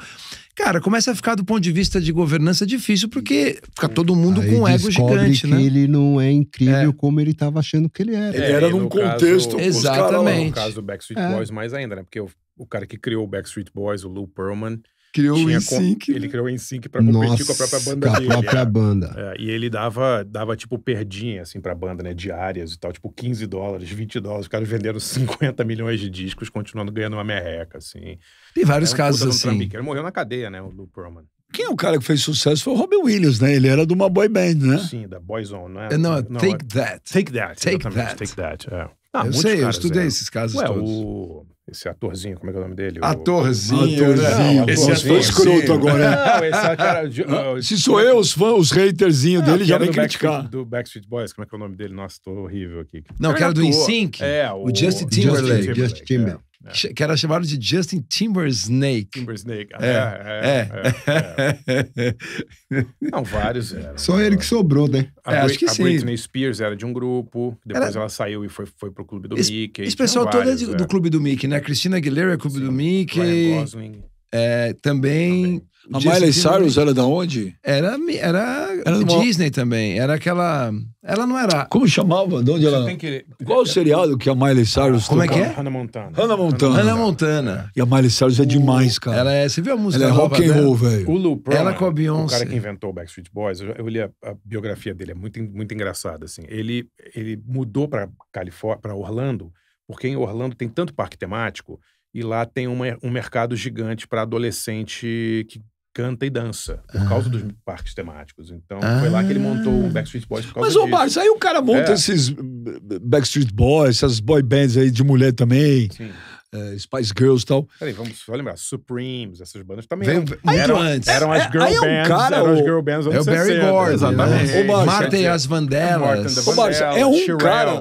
Cara, começa a ficar do ponto de vista de governança difícil, porque fica é. todo mundo aí com um ego gigante, que né? ele não é incrível é. como ele estava achando que ele era. Ele era num é, contexto. Caso, exatamente. Cara, no caso do Backstreet é. Boys, mais ainda, né? Porque o, o cara que criou o Backstreet Boys, o Lou Pearlman criou o InSync. Ele criou o InSync para competir Nossa, com a própria banda com a própria é. banda. É, e ele dava, dava, tipo, perdinha, assim, pra banda, né? Diárias e tal, tipo, 15 dólares, 20 dólares. Os caras venderam 50 milhões de discos, continuando ganhando uma merreca, assim. Tem vários um casos assim. Ele morreu na cadeia, né? O Lou Pearlman. Quem é o cara que fez sucesso foi o Robbie Williams, né? Ele era de uma boy band, né? Sim, da Boyzone, né? É, não, é não, Take That. Take That, take That. Take That, é. Ah, eu sei, caras, eu estudei é. esses casos Ué, todos. O... Esse atorzinho, como é que é o nome dele? Atorzinho, o... Né? atorzinho, Não, esse é atorzinho. escroto agora, Não, esse é cara... Ah, se é sou eu, os fãs, os hatersinho ah, dele já vem criticar. Backstreet, do Backstreet Boys, como é que é o nome dele? Nossa, tô horrível aqui. Não, que era do InSync. É, o... o Justin Timberlake. Justin Timberlake. Justin Timberlake. É. É. Que era chamado de Justin Timbersnake. Timbersnake, ah, é. É, é, é, é, é. Não, vários eram. Só ele que sobrou, né? A, é, acho que a sim. Britney Spears era de um grupo, depois era... ela saiu e foi, foi pro Clube do es, Mickey. Esse pessoal todo vários, é do Clube do Mickey, né? Cristina Aguilera é Clube sim, do Mickey. Ryan Gosling. É, também, também. A Miley Cyrus era da onde? Era, era, era uma... Disney também. Era aquela. Ela não era. Como chamava? De onde ela. Que... Qual o seriado que a Miley Cyrus ah, Como é que é? Hannah Montana. Hannah Montana. Hannah Montana. E a Miley Cyrus é demais, cara. Ela é. Você viu a música? Ela é rock and roll, velho. O Lou Ela com a Beyoncé. O cara que inventou o Backstreet Boys, eu li a, a biografia dele, é muito, muito engraçada, assim. Ele, ele mudou pra, Califórnia, pra Orlando, porque em Orlando tem tanto parque temático e lá tem uma, um mercado gigante para adolescente que canta e dança por ah. causa dos ah. parques temáticos. Então ah. foi lá que ele ah. montou o Backstreet Boys por causa Mas, ô, Marcos, aí o cara monta é. esses Backstreet Boys, essas boy bands aí de mulher também. Sim. Eh, Spice Girls e tal. Peraí, vamos só lembrar. Supremes, essas bandas também Vem, eram, eram, antes. eram as é, girl é, bands. Cara, eram as girl bands É o Barry Gordy. Né? Exatamente. Né? Martin, Martin as Vandellas. Ô, Barça, é um cara...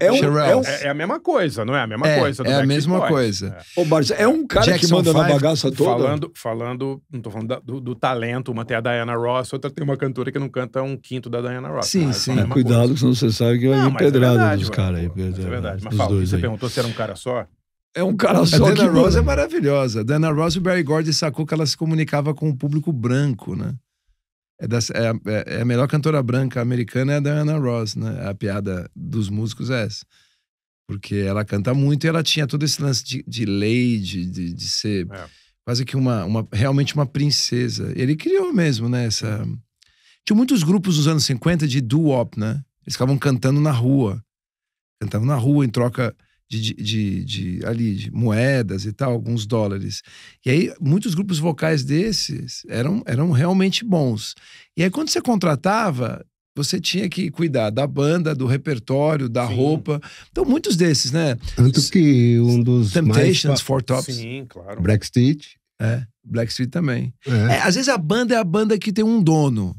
É, é, um, é, é, a mesma coisa, não é? A mesma é, coisa. É a mesma Boys. coisa. É. Ô, Barça, é um cara Jackson que manda na bagaça toda? Falando, falando não tô falando da, do, do, talento. Uma tem a Diana Ross, outra tem uma cantora que não canta um quinto da Diana Ross. Sim, sim. cuidado, senão você sabe que vai vir pedrada dos caras aí. É verdade. Mas, você perguntou se era um cara só? É um cara é só. A Dana que... Rose é maravilhosa. Dana Rose e o Barry Gordy sacou que ela se comunicava com o público branco, né? É, das, é, é, é, a melhor cantora branca americana é a Dana Rose, né? A piada dos músicos é essa. Porque ela canta muito e ela tinha todo esse lance de, de de, de, ser é. quase que uma, uma, realmente uma princesa. Ele criou mesmo, né? Essa... Tinha muitos grupos nos anos 50 de doo-wop, né? Eles ficavam cantando na rua. Cantavam na rua em troca de, de, de, ali, de moedas e tal, alguns dólares. E aí, muitos grupos vocais desses eram, eram realmente bons. E aí, quando você contratava, você tinha que cuidar da banda, do repertório, da Sim. roupa. Então, muitos desses, né? Tanto que um dos Temptations, mais... Four Tops. Sim, claro. Black Street. É, Black Street também. É. É, às vezes a banda é a banda que tem um dono.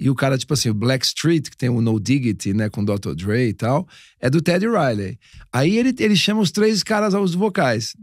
E o cara, tipo assim, o Black Street, que tem o No Diggity, né, com o Dr. Dre e tal, é do Teddy Riley. Aí ele, ele chama os três caras aos vocais.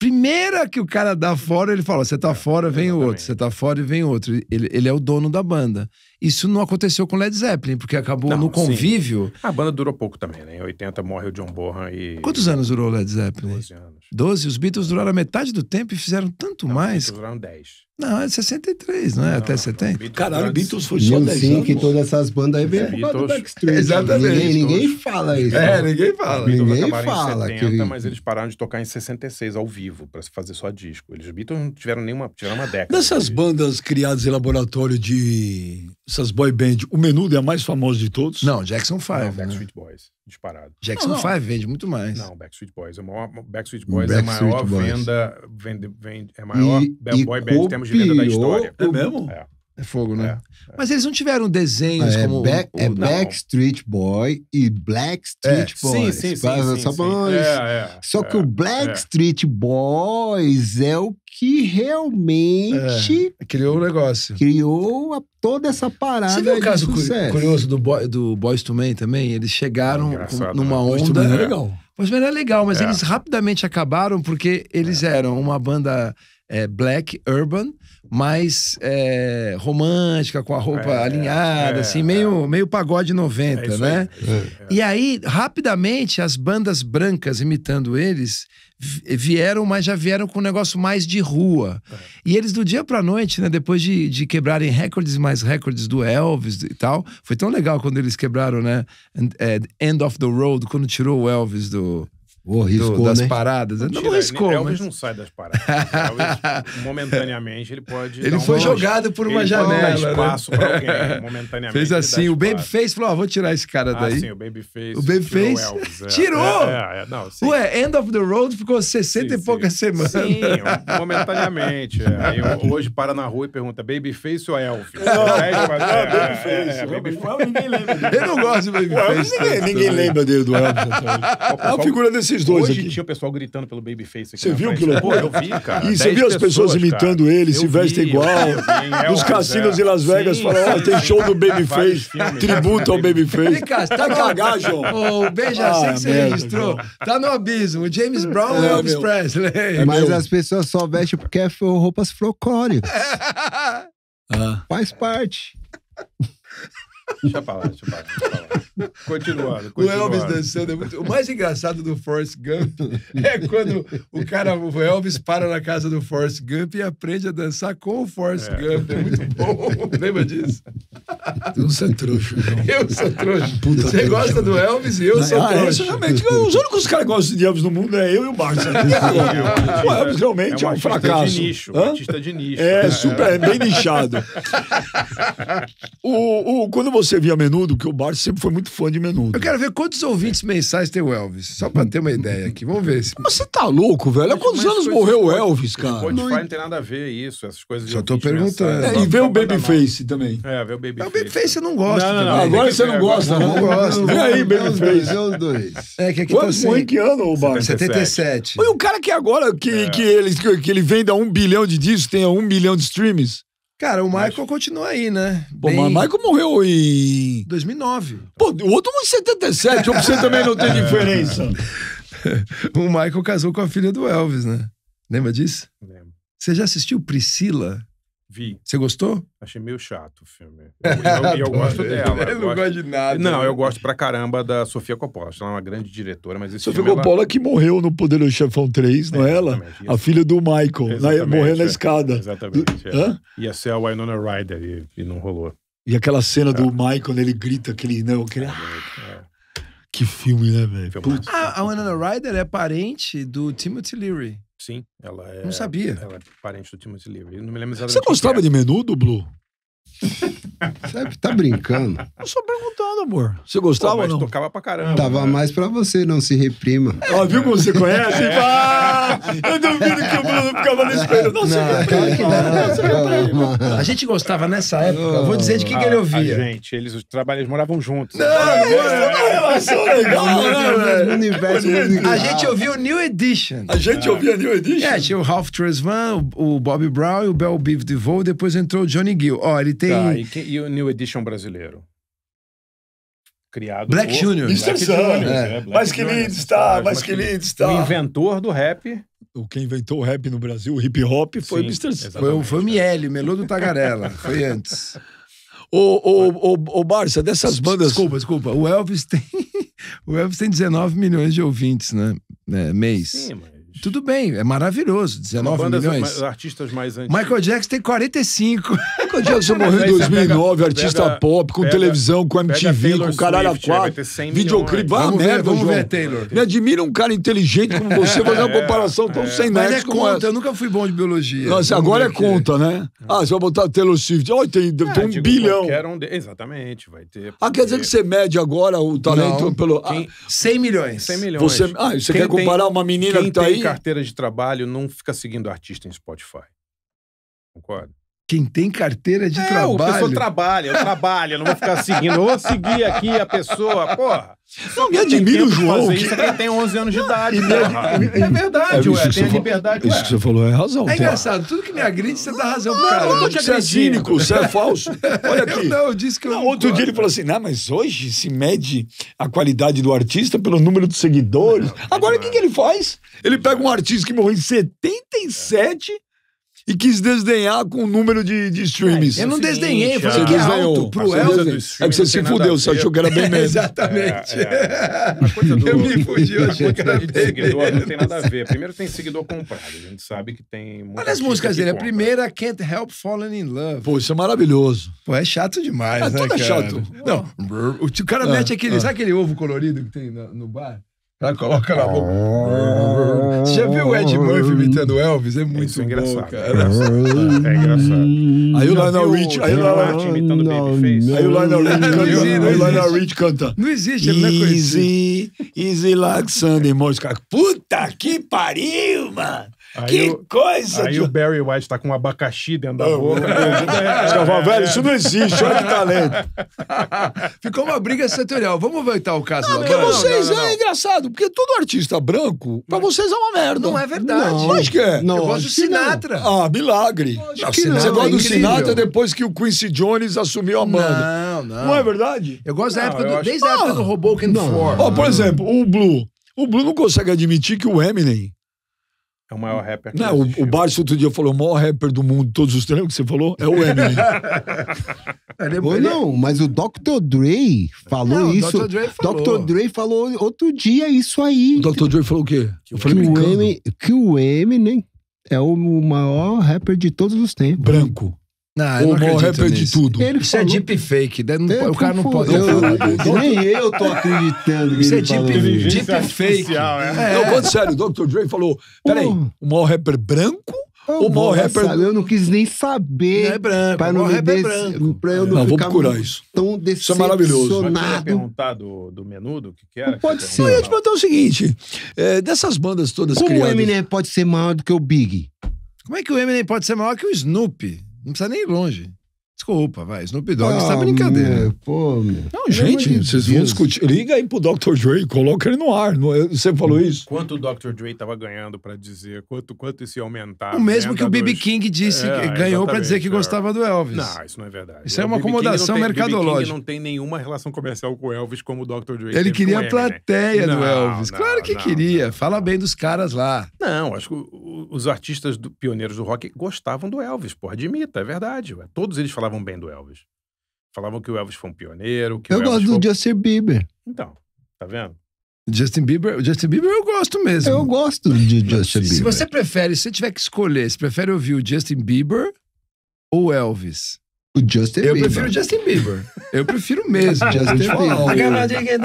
Primeira que o cara dá fora, ele fala: você tá fora, vem outro, você tá fora e vem outro. Ele, ele é o dono da banda. Isso não aconteceu com Led Zeppelin, porque acabou não, no convívio. Sim. A banda durou pouco também, né? Em 80 morre o John Bonham e. Quantos anos durou Led Zeppelin? 12 anos. 12? Os Beatles duraram metade do tempo e fizeram tanto não, mais. Os Beatles duraram 10. Não, é 63, não é? Até 70. Beatles Caralho, Beatles foi só 10 anos. que todas essas bandas aí veio do Backstreet. Né? Exatamente. Ninguém, ninguém fala isso. É, ninguém fala. Ninguém fala. 70, que... mas eles pararam de tocar em 66 ao vivo pra fazer só disco. Eles, os Beatles não tiveram nenhuma, tiveram uma década. Dessas bandas criadas em laboratório de essas boy band, o Menudo é a mais famosa de todos? Não, Jackson 5. Não, né? Backstreet né? Boys, disparado. Jackson 5 vende muito mais. Não, Backstreet Boys. É maior, Backstreet Boys Backstreet é a maior Boys. venda, vende, vende, é a maior e, boy e band em termos de venda da história. É mesmo? É. É fogo, né? É, é. Mas eles não tiveram desenhos é, como. Back, é o, o, é Backstreet Boy e Black Street é. Boys. Sim, sim, sim, sim, é, é, Só que o Black Street Boys é o que realmente. Criou o um negócio. Criou a, toda essa parada. Você viu o caso curioso do, boy, do Boys to Men também? Eles chegaram com, né? numa né? onda. Boys to Men é legal. Boys to Man é legal, mas eles rapidamente acabaram porque eles eram uma banda black urban mais é, romântica, com a roupa é, alinhada, é, assim, meio, é. meio pagode 90, é né? Aí, é e aí, rapidamente, as bandas brancas imitando eles vieram, mas já vieram com um negócio mais de rua. E eles, do dia pra noite, né, depois de, de quebrarem recordes e mais recordes do Elvis e tal, foi tão legal quando eles quebraram, né? End of the Road, quando tirou o Elvis do, Oh, riscou, do, das né? paradas. Não, não, riscou. Ele, Elvis mas... não sai das paradas. Elvis, momentaneamente, ele pode. Ele foi um jogado por uma janela. Né? espaço né? pra alguém, momentaneamente. Fez assim, o Baby face falou: vou tirar esse cara ah, daí. Ah, sim, o Baby face O Baby tirou Elvis, é. tirou! É, é, é, não, sim. Ué, End of the Road ficou 60 sim, e poucas semanas. Sim, momentaneamente. É. Aí hoje para na rua e pergunta: Baby face ou Elvis? Não, Elvis, Baby Eu não gosto do Baby Ninguém lembra dele do Elvis. É uma figura desse vocês dois Hoje aqui. tinha o pessoal gritando pelo Babyface aqui. Você viu que loucura? eu vi, cara. E você viu as pessoas, imitando cara. ele, eu se vestem igual. Vi, Nos é cassinos de né? Las Vegas falaram ó, tem show do Babyface, né? tributo ao Babyface. Vem cá, tá cagado, ah, João. O Benja, ah, que você registrou. Tá no abismo. O James é, Brown é, Elvis Presley. É Mas as pessoas só vestem porque é roupas flocórias. Faz parte. Deixa pra lá, deixa pra lá. Continuando, continuando, O Elvis dançando é muito. O mais engraçado do Forrest Gump é quando o cara, o Elvis, para na casa do Forrest Gump e aprende a dançar com o Forrest é. Gump. É muito bom. Lembra disso? Eu sou trouxa, Eu sou trouxa. Puta Você gosta do né? Elvis e eu sou ah, trouxa. Realmente, os únicos caras que gostam de Elvis no mundo é eu e o Marcos. É, é, é, o Elvis realmente é, um, é um fracasso. De nicho, um artista de nicho. É, né? super, é bem nichado. o, o, quando você via Menudo, que o Barça sempre foi muito fã de Menudo. Eu quero ver quantos ouvintes mensais tem o Elvis, só pra ter uma ideia aqui. Vamos ver. Mas você tá louco, velho? Há quantos anos morreu o Elvis, cara? Spotify não, tem nada a ver isso, essas coisas Só tô perguntando. É, e vê o Babyface também. É, vê o Babyface. O Babyface eu não gosto. Não, não, não. Agora você não gosta. Não é né? gosto. Vê aí, Babyface. Eu dois. É, que aqui tá Em que ano, o Barça? 77. E o cara que agora, que, é. que, ele, que ele venda um bilhão de discos, tenha um bilhão de streams? Cara, o Michael Mas... continua aí, né? Pô, Bem... mas Michael morreu em. 2009. Pô, o outro em 77, pra você também não tem diferença. o Michael casou com a filha do Elvis, né? Lembra disso? Lembro. Você já assistiu Priscila? Vi. Você gostou? Achei meio chato o filme. Eu, eu, eu gosto dela. Eu, eu não gosto de nada. Não, né? eu gosto pra caramba da Sofia Coppola. Ela é uma grande diretora, mas esse Sofia é Coppola ela... que morreu no poder do Chefão 3, não é, é ela? Isso. A filha do Michael. Né? Na, morreu é. na escada. Exatamente. Do... É. Ia ser a Winona Ryder e, e não rolou. E aquela cena é. do Michael, né? ele grita aquele... Não, aquele... Ah! É. Que filme, né, velho? Ah, a Winona Ryder é parente do Timothy Leary. Sim, ela é. Não sabia. Ela é parente do Timothy Leary. Não me lembro Você gostava é. de menudo, Blue? Você tá brincando. Eu só perguntando, amor. Você gostava Pô, mas ou não? tocava pra caramba. Tava cara. Né? mais pra você, não se reprima. É, ó, viu como você conhece? É. Ah, eu duvido que o Bruno ficava no espelho. Não, não, se claro não, não, A gente gostava nessa época. Eu vou dizer de que, que ele ah, ouvia. gente, eles, os trabalhos moravam juntos. Não, é, é, é, relação legal, é né, A gente ouvia o New Edition. A gente ouvia New Edition? É, tinha o Ralph Tresvan, o Bobby Brown e o Bell Biv DeVoe. Depois entrou o Johnny Gill. Ó, ele ele tem. Tá, e, que, e o New Edition brasileiro? criado Black Junior. Black Junior é. Né? é. Black mais que lindo está, mais, que lindo está. O inventor do rap. O que inventou o rap no Brasil, o hip hop, foi Sim, o Mr. Foi, foi o é. Miele, Melô do Tagarela. foi antes. Ô, o o o Barça, dessas bandas. Desculpa, desculpa. O Elvis tem. o Elvis tem 19 milhões de ouvintes, né? É, mês. Sim, mas tudo bem, é maravilhoso. 19 milhões. artistas mais antigos. Michael Jackson tem 45. Michael Jackson morreu em 2009, pega, artista pega, pop, com pega, televisão, com MTV, com caralho a quatro. Videoclipe, vai vamos merda, ver, vamos ver, Taylor. Me admira um cara inteligente como você é. fazer é, uma comparação tão é. sem nexo. Mas é conta, essa. eu nunca fui bom de biologia. Nossa, agora é conta, né? É. Ah, você vai botar Taylor Swift. Olha, tem, ah, tem um bilhão. Um de... Exatamente, vai ter. Ah, quer dizer que você mede agora o talento pelo. Quem... 100 milhões. 100 milhões. Você... Ah, você quer comparar uma menina que tá aí? carteira de trabalho não fica seguindo artista em Spotify. concordo. Quem tem carteira de é, trabalho. A pessoa trabalha, eu trabalho, eu não vou ficar seguindo. Eu vou seguir aqui a pessoa, porra. Não me admira o João. que isso tem 11 anos de idade. é verdade, é ué. Tem a liberdade. Isso ué. que você falou é razão. É engraçado. Tudo que me agride, você dá razão pro cara. Eu não tô te você é cínico, você é falso. Olha aqui. não, eu disse que eu não, Outro dia ele falou assim, não, mas hoje se mede a qualidade do artista pelo número de seguidores. Agora, o que, que ele faz? Ele pega um artista que morreu em 77 e quis desdenhar com o número de, de streams. É, eu não Sim, desdenhei, já. falei que é alto pro Elvio. É que você se fudeu, você achou que era bem mesmo? Exatamente. É, é. Do... Eu me fudi, eu achei que era bem seguidor, Não tem nada a ver. Primeiro tem seguidor comprado, a gente sabe que tem... Olha as músicas dele, a primeira Can't Help Falling In Love. Pô, isso é maravilhoso. Pô, é chato demais, é, né, é chato. Não, o cara ah. mete aquele... Sabe ah. aquele ovo colorido que tem no bar? Ela coloca na boca. Você já viu o Ed Murphy imitando Elvis? É muito é, é engraçado. Bom, cara. É engraçado. Aí o Lionel Rich. Aí o Lionel imitando o Rich canta. Aí o Lionel Rich canta. Não existe, ele não é conhecido. Easy, easy like Sunday morning. Puta que pariu, mano. Aí que o, coisa! Aí de... o Barry White tá com um abacaxi dentro da boca. É, Os velho, é. isso não existe, olha que talento. Ficou uma briga setorial. Vamos voltar o caso ah, não, porque vocês não, não, é engraçado, porque todo artista branco, pra vocês é uma merda. Não é verdade. Não. Mas que é? Não, Eu gosto do Sinatra. Ah, milagre. Você gosta do Sinatra depois que o Quincy Jones assumiu a mão? Não, não. Não é verdade? Eu gosto da época do, desde a época ah, do Hoboken 4. Oh, por exemplo, o Blue. O Blue não consegue admitir que o Eminem é o maior hum. rapper. Não, o, o Barça outro dia falou: o maior rapper do mundo, todos os tempos que você falou, é o Eminem. Ou é é não, mas o Dr. Dre falou não, isso. O Dr. Dre falou. Dr. Dre falou outro dia isso aí. O Dr. Dre falou o quê? Que, Eu falei que, o, Eminem, que o Eminem é o maior rapper de todos os tempos. Branco. Não, eu o não acredito de tudo. Ele Isso é falou... é deep fake. Né? Não, é, o cara não pode. Eu, eu, nem eu tô acreditando. Isso é deep, deep fake. É. é. Não, quando sério, o Dr. Dre falou: peraí, hum. o maior rapper branco ah, o maior rapper. Eu não quis nem saber. Não é branco. Pra não, rapper é branco. Pra eu não, não vou procurar isso. Tão isso é maravilhoso. você perguntar do, do menudo o que, que era? Não pode que ser. Eu ia te perguntar o seguinte: é, dessas bandas todas Como criadas. o Eminem pode ser maior do que o Big? Como é que o Eminem pode ser maior que o Snoopy? Não precisa nem ir longe. Desculpa, vai. Snoop Dogg ah, está brincadeira. Meu, pô, meu. Não, gente, vocês vão discutir. Liga aí pro Dr. Dre, coloca ele no ar. É? Você falou hum. isso? Quanto o Dr. Dre estava ganhando para dizer, quanto, quanto isso ia aumentar? O né, mesmo que o BB King disse, é, ganhou para dizer que é. gostava do Elvis. Não, isso não é verdade. Isso é uma acomodação tem, mercadológica. King não tem nenhuma relação comercial com o Elvis como o Dr. Dre. Ele queria a né? plateia não, do Elvis. Não, claro que não, queria. Fala bem dos caras lá. Não, acho que os artistas do, pioneiros do rock gostavam do Elvis, pô, admita, é verdade. Ué. Todos eles falavam falavam bem do Elvis. Falavam que o Elvis foi um pioneiro. Que eu o gosto foi... do Justin Bieber. Então, tá vendo? Justin Bieber, Justin Bieber eu gosto mesmo. Eu gosto de Justin Bieber. Se você prefere, se você tiver que escolher, você prefere ouvir o Justin Bieber ou Elvis? O Justin eu Bieber. Eu prefiro Justin Bieber. Eu prefiro mesmo Justin Bieber. I got my dick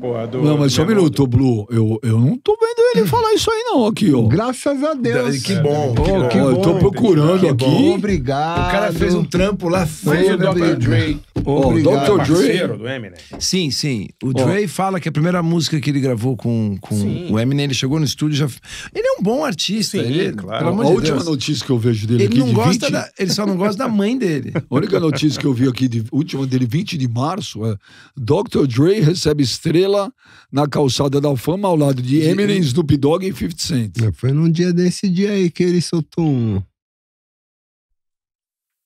porra, that Não, mas só um minuto, Blue. Eu, eu não tô vendo ele falar isso aí não aqui, ó. Graças a Deus. Que bom. Oh, que bom. Eu tô procurando aqui. obrigado. O cara fez um trampo lá. Fez o Dr. Dre. O Dr. Dre. do Eminem. Sim, sim. O Dre fala que a primeira música que ele gravou com, com o Eminem, ele chegou no estúdio já... Ele é um bom artista. Sim, ele, claro. A última notícia que eu vejo dele aqui não gosta 20... da, ele só não gosta da mãe dele. A única notícia que eu vi aqui, de, última dele, 20 de março, é Dr. Dre recebe estrela na calçada da fama ao lado de Eminem, Snoop Dogg e 50 Cent. É, foi num dia desse dia aí que ele soltou um...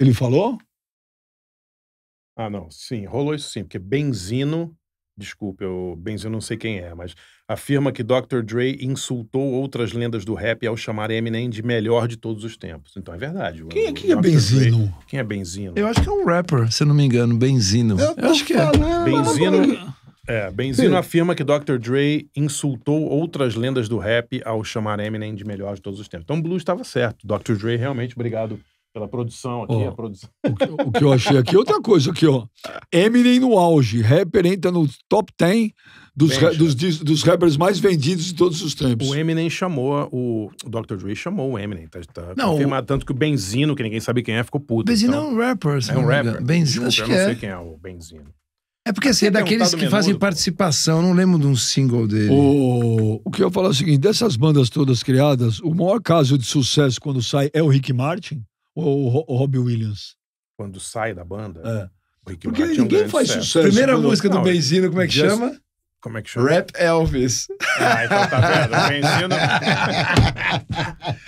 Ele falou? Ah, não. Sim, rolou isso sim, porque Benzino Desculpe, eu, Benz, eu não sei quem é, mas afirma que Dr. Dre insultou outras lendas do rap ao chamar Eminem de melhor de todos os tempos. Então é verdade. Quem, quem é, é Benzino? Dre, quem é Benzino? Eu acho que é um rapper, se eu não me engano, Benzino. Eu, eu acho que é. Benzino. É, Benzino afirma que Dr. Dre insultou outras lendas do rap ao chamar Eminem de melhor de todos os tempos. Então o Blues estava certo. Dr. Dre realmente, obrigado pela produção aqui. Oh, a produção. O, que, o, que, eu achei aqui outra coisa aqui, ó. Eminem no auge. Rapper entra no top 10 dos, ra, dos, dos rappers mais vendidos de todos os tempos. O Eminem chamou, o, Dr. Dre chamou o Eminem. Tá, tá não, confirmado. O... Tanto que o Benzino, que ninguém sabe quem é, ficou puto. Benzino então, é um rapper. É um rapper. Benzino, Desculpa, acho Eu não sei é. quem é o Benzino. É porque assim, é daqueles que fazem do... participação, não lembro de um single dele. O, o que eu falo é o seguinte: dessas bandas todas criadas, o maior caso de sucesso quando sai é o Rick Martin o, o Robbie Williams? Quando sai da banda. É. Porque, Porque é ninguém faz sucesso. Primeira Segundo, música do Benzino, como é que just, chama? Como é que chama? Rap é Elvis. Ah, então tá vendo. Benzino.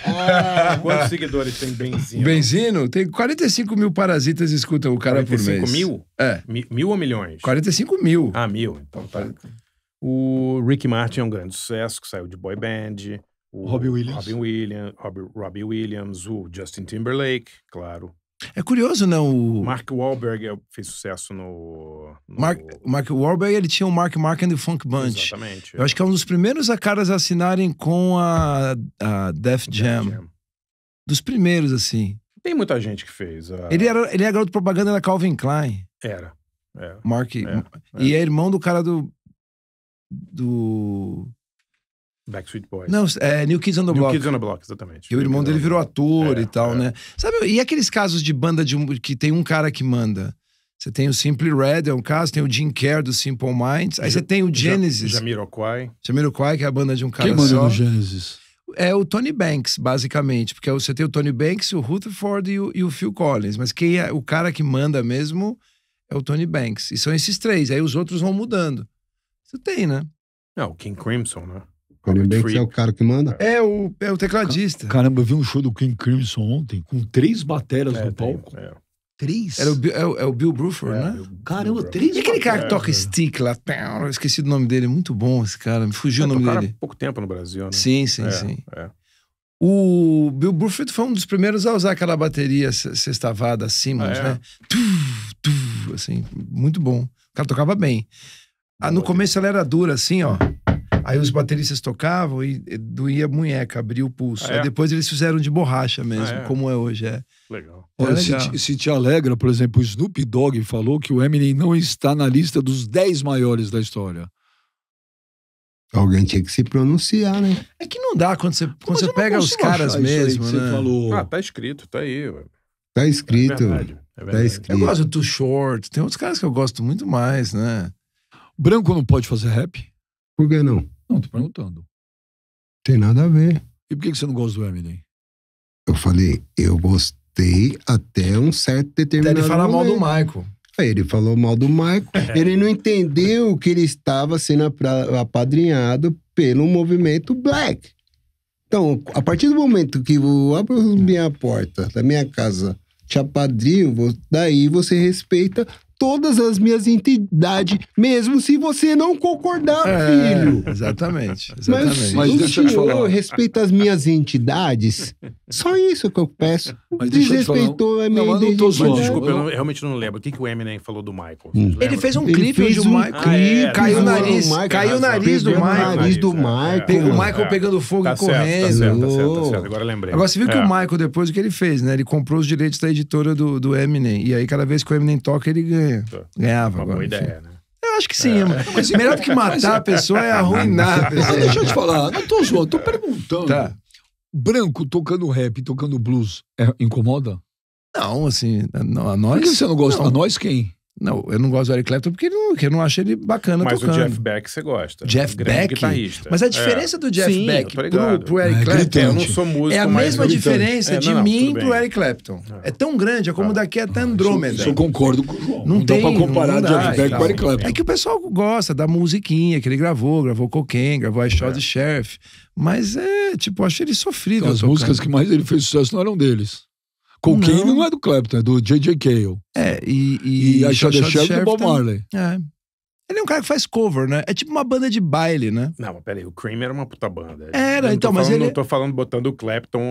Ah. quantos seguidores tem Benzino? Benzino tem 45 mil parasitas escutam o cara por mês. 45 mil? É. mil ou milhões? 45 mil. Ah, mil. Então tá. O Rick Martin é um grande sucesso, que saiu de boy band. O Robbie Williams. Robin Robbie, Williams, o Justin Timberlake, claro. É curioso, né? O Mark Wahlberg é, fez sucesso no. no... Mark, Mark Wahlberg, ele tinha o Mark Mark and the Funk Bunch. Exatamente. Eu é. acho que é um dos primeiros a caras a assinarem com a, a Def Jam. Jam. Dos primeiros, assim. Tem muita gente que fez. A... Ele, era, ele é garoto propaganda da Calvin Klein. Era. É. Mark. Era. É, e é irmão do cara do. Do. Backstreet Boys. Não, é New Kids on the Block. New Kids on the Block, exatamente. E o irmão dele virou ator é, e tal, é. né? Sabe, e aqueles casos de banda de, que tem um cara que manda? Você tem o Simply Red, é um caso, tem o Jim Kerr do Simple Minds, aí você tem o Genesis. Jamiroquai. Jamiroquai, que é a banda de um cara Quem manda o no Genesis? É o Tony Banks, basicamente, porque você tem o Tony Banks, o Rutherford e o, e o Phil Collins, mas quem é o cara que manda mesmo é o Tony Banks. E são esses três, aí os outros vão mudando. Você tem, né? Não, o King Crimson, né? Robert Banks Fripp. é o cara que manda. É o, é o tecladista. Caramba, eu vi um show do King Crimson ontem com três bateras é, no palco. é. Três? Era o, é, o, é o Bill Bruford, é, né? Bill, Caramba, Bill três. E aquele cara que toca stick lá? esqueci do nome dele. É muito bom esse cara. Me fugiu o é, nome dele. Há pouco tempo no Brasil, né? Sim, sim, sim. O Bill Bruford foi um dos primeiros a usar aquela bateria sextavada Simmons, ah, né? Tuf, tuf, assim, muito bom. O cara tocava bem. Ah, no começo ela era dura, assim, ó. Aí os bateristas tocavam e doía a munheca, abria o pulso. Ah, é? Aí depois eles fizeram de borracha mesmo, ah, é? como é hoje. É. Legal. É Olha, legal. Se, te, se, te, alegra, por exemplo, o Snoop Dogg falou que o Eminem não está na lista dos 10 maiores da história. Alguém tinha que se pronunciar, né? É que não dá quando você, quando você pega os caras mesmo, né? falou... Ah, tá escrito, tá aí. Mano. Tá escrito. É verdade, é tá verdade. Tá escrito. Eu gosto do Too Short, tem outros caras que eu gosto muito mais, né? Branco não pode fazer rap? Por que não? Não, tô perguntando. Tem nada a ver. E por que você não gosta do Eminem? Eu falei, eu gostei até um certo determinado. Até ele falar mal do Michael. Aí ele falou mal do Michael. É. Ele não entendeu que ele estava sendo apadrinhado pelo movimento black. Então, a partir do momento que eu abro minha porta da minha casa, te apadrinho, daí você respeita todas as minhas entidades, mesmo se você não concordar, é, filho. Exatamente. exatamente. Mas, Mas o senhor respeita as minhas entidades? Só isso que eu peço. Mas Desrespeitou a minha identidade. Desculpa, eu, não, realmente não lembro. O que, que o Eminem falou do Michael? Hum. Ele fez um clipe fez onde um o Michael ah, é, caiu o nariz. Michael, caiu o nariz do Michael. O nariz do é, é. Michael. o Michael pegando fogo e tá correndo. Tá, tá, tá, certo, tá, certo, Agora lembrei. Agora você viu que é. o Michael, depois o que ele fez, né? Ele comprou os direitos da editora do, do Eminem. E aí, cada vez que o Eminem toca, ele ganha e ganhava. Uma agora, boa ideia, enfim. né? Eu acho que sim, é. Mas, Melhor do que matar a pessoa é arruinar a pessoa. deixa eu te falar, não tô zoando, tô perguntando. Tá. Branco tocando rap, tocando blues, é, incomoda? Não, assim, a nós. Por que você não gosta? Não. A nós quem? Não, eu não gosto do Eric Clapton porque, não, porque eu não acho ele bacana mas tocando. Mas o Jeff Beck você gosta. Jeff um Beck? Guitarrista. Mas a é. diferença é. do Jeff Sim, Beck pro, pro, Eric é Clapton... É, eu não sou músico, É a mesma diferença é, de não, não, mim pro Eric Clapton. É. é. tão grande, é como ah. daqui até ah, Andrômeda. Isso, isso eu concordo com o João. Não, não tem, dá pra comparar o Jeff Beck com o Eric Clapton. É que o pessoal gosta da musiquinha que ele gravou. Gravou Cocaine, gravou I Shot the Sheriff. Mas é, tipo, eu acho ele sofrido. Então, as músicas que mais ele fez sucesso não eram deles. Cocaine não. não é do Clapton, é do J.J. Cale. É, e. E, e a Shot Sheriff do Bob Marley. É. Ele é um cara que faz cover, né? É tipo uma banda de baile, né? Não, mas peraí, o Cream era uma puta banda. Era, não então, falando, mas ele... Não tô falando botando o Clapton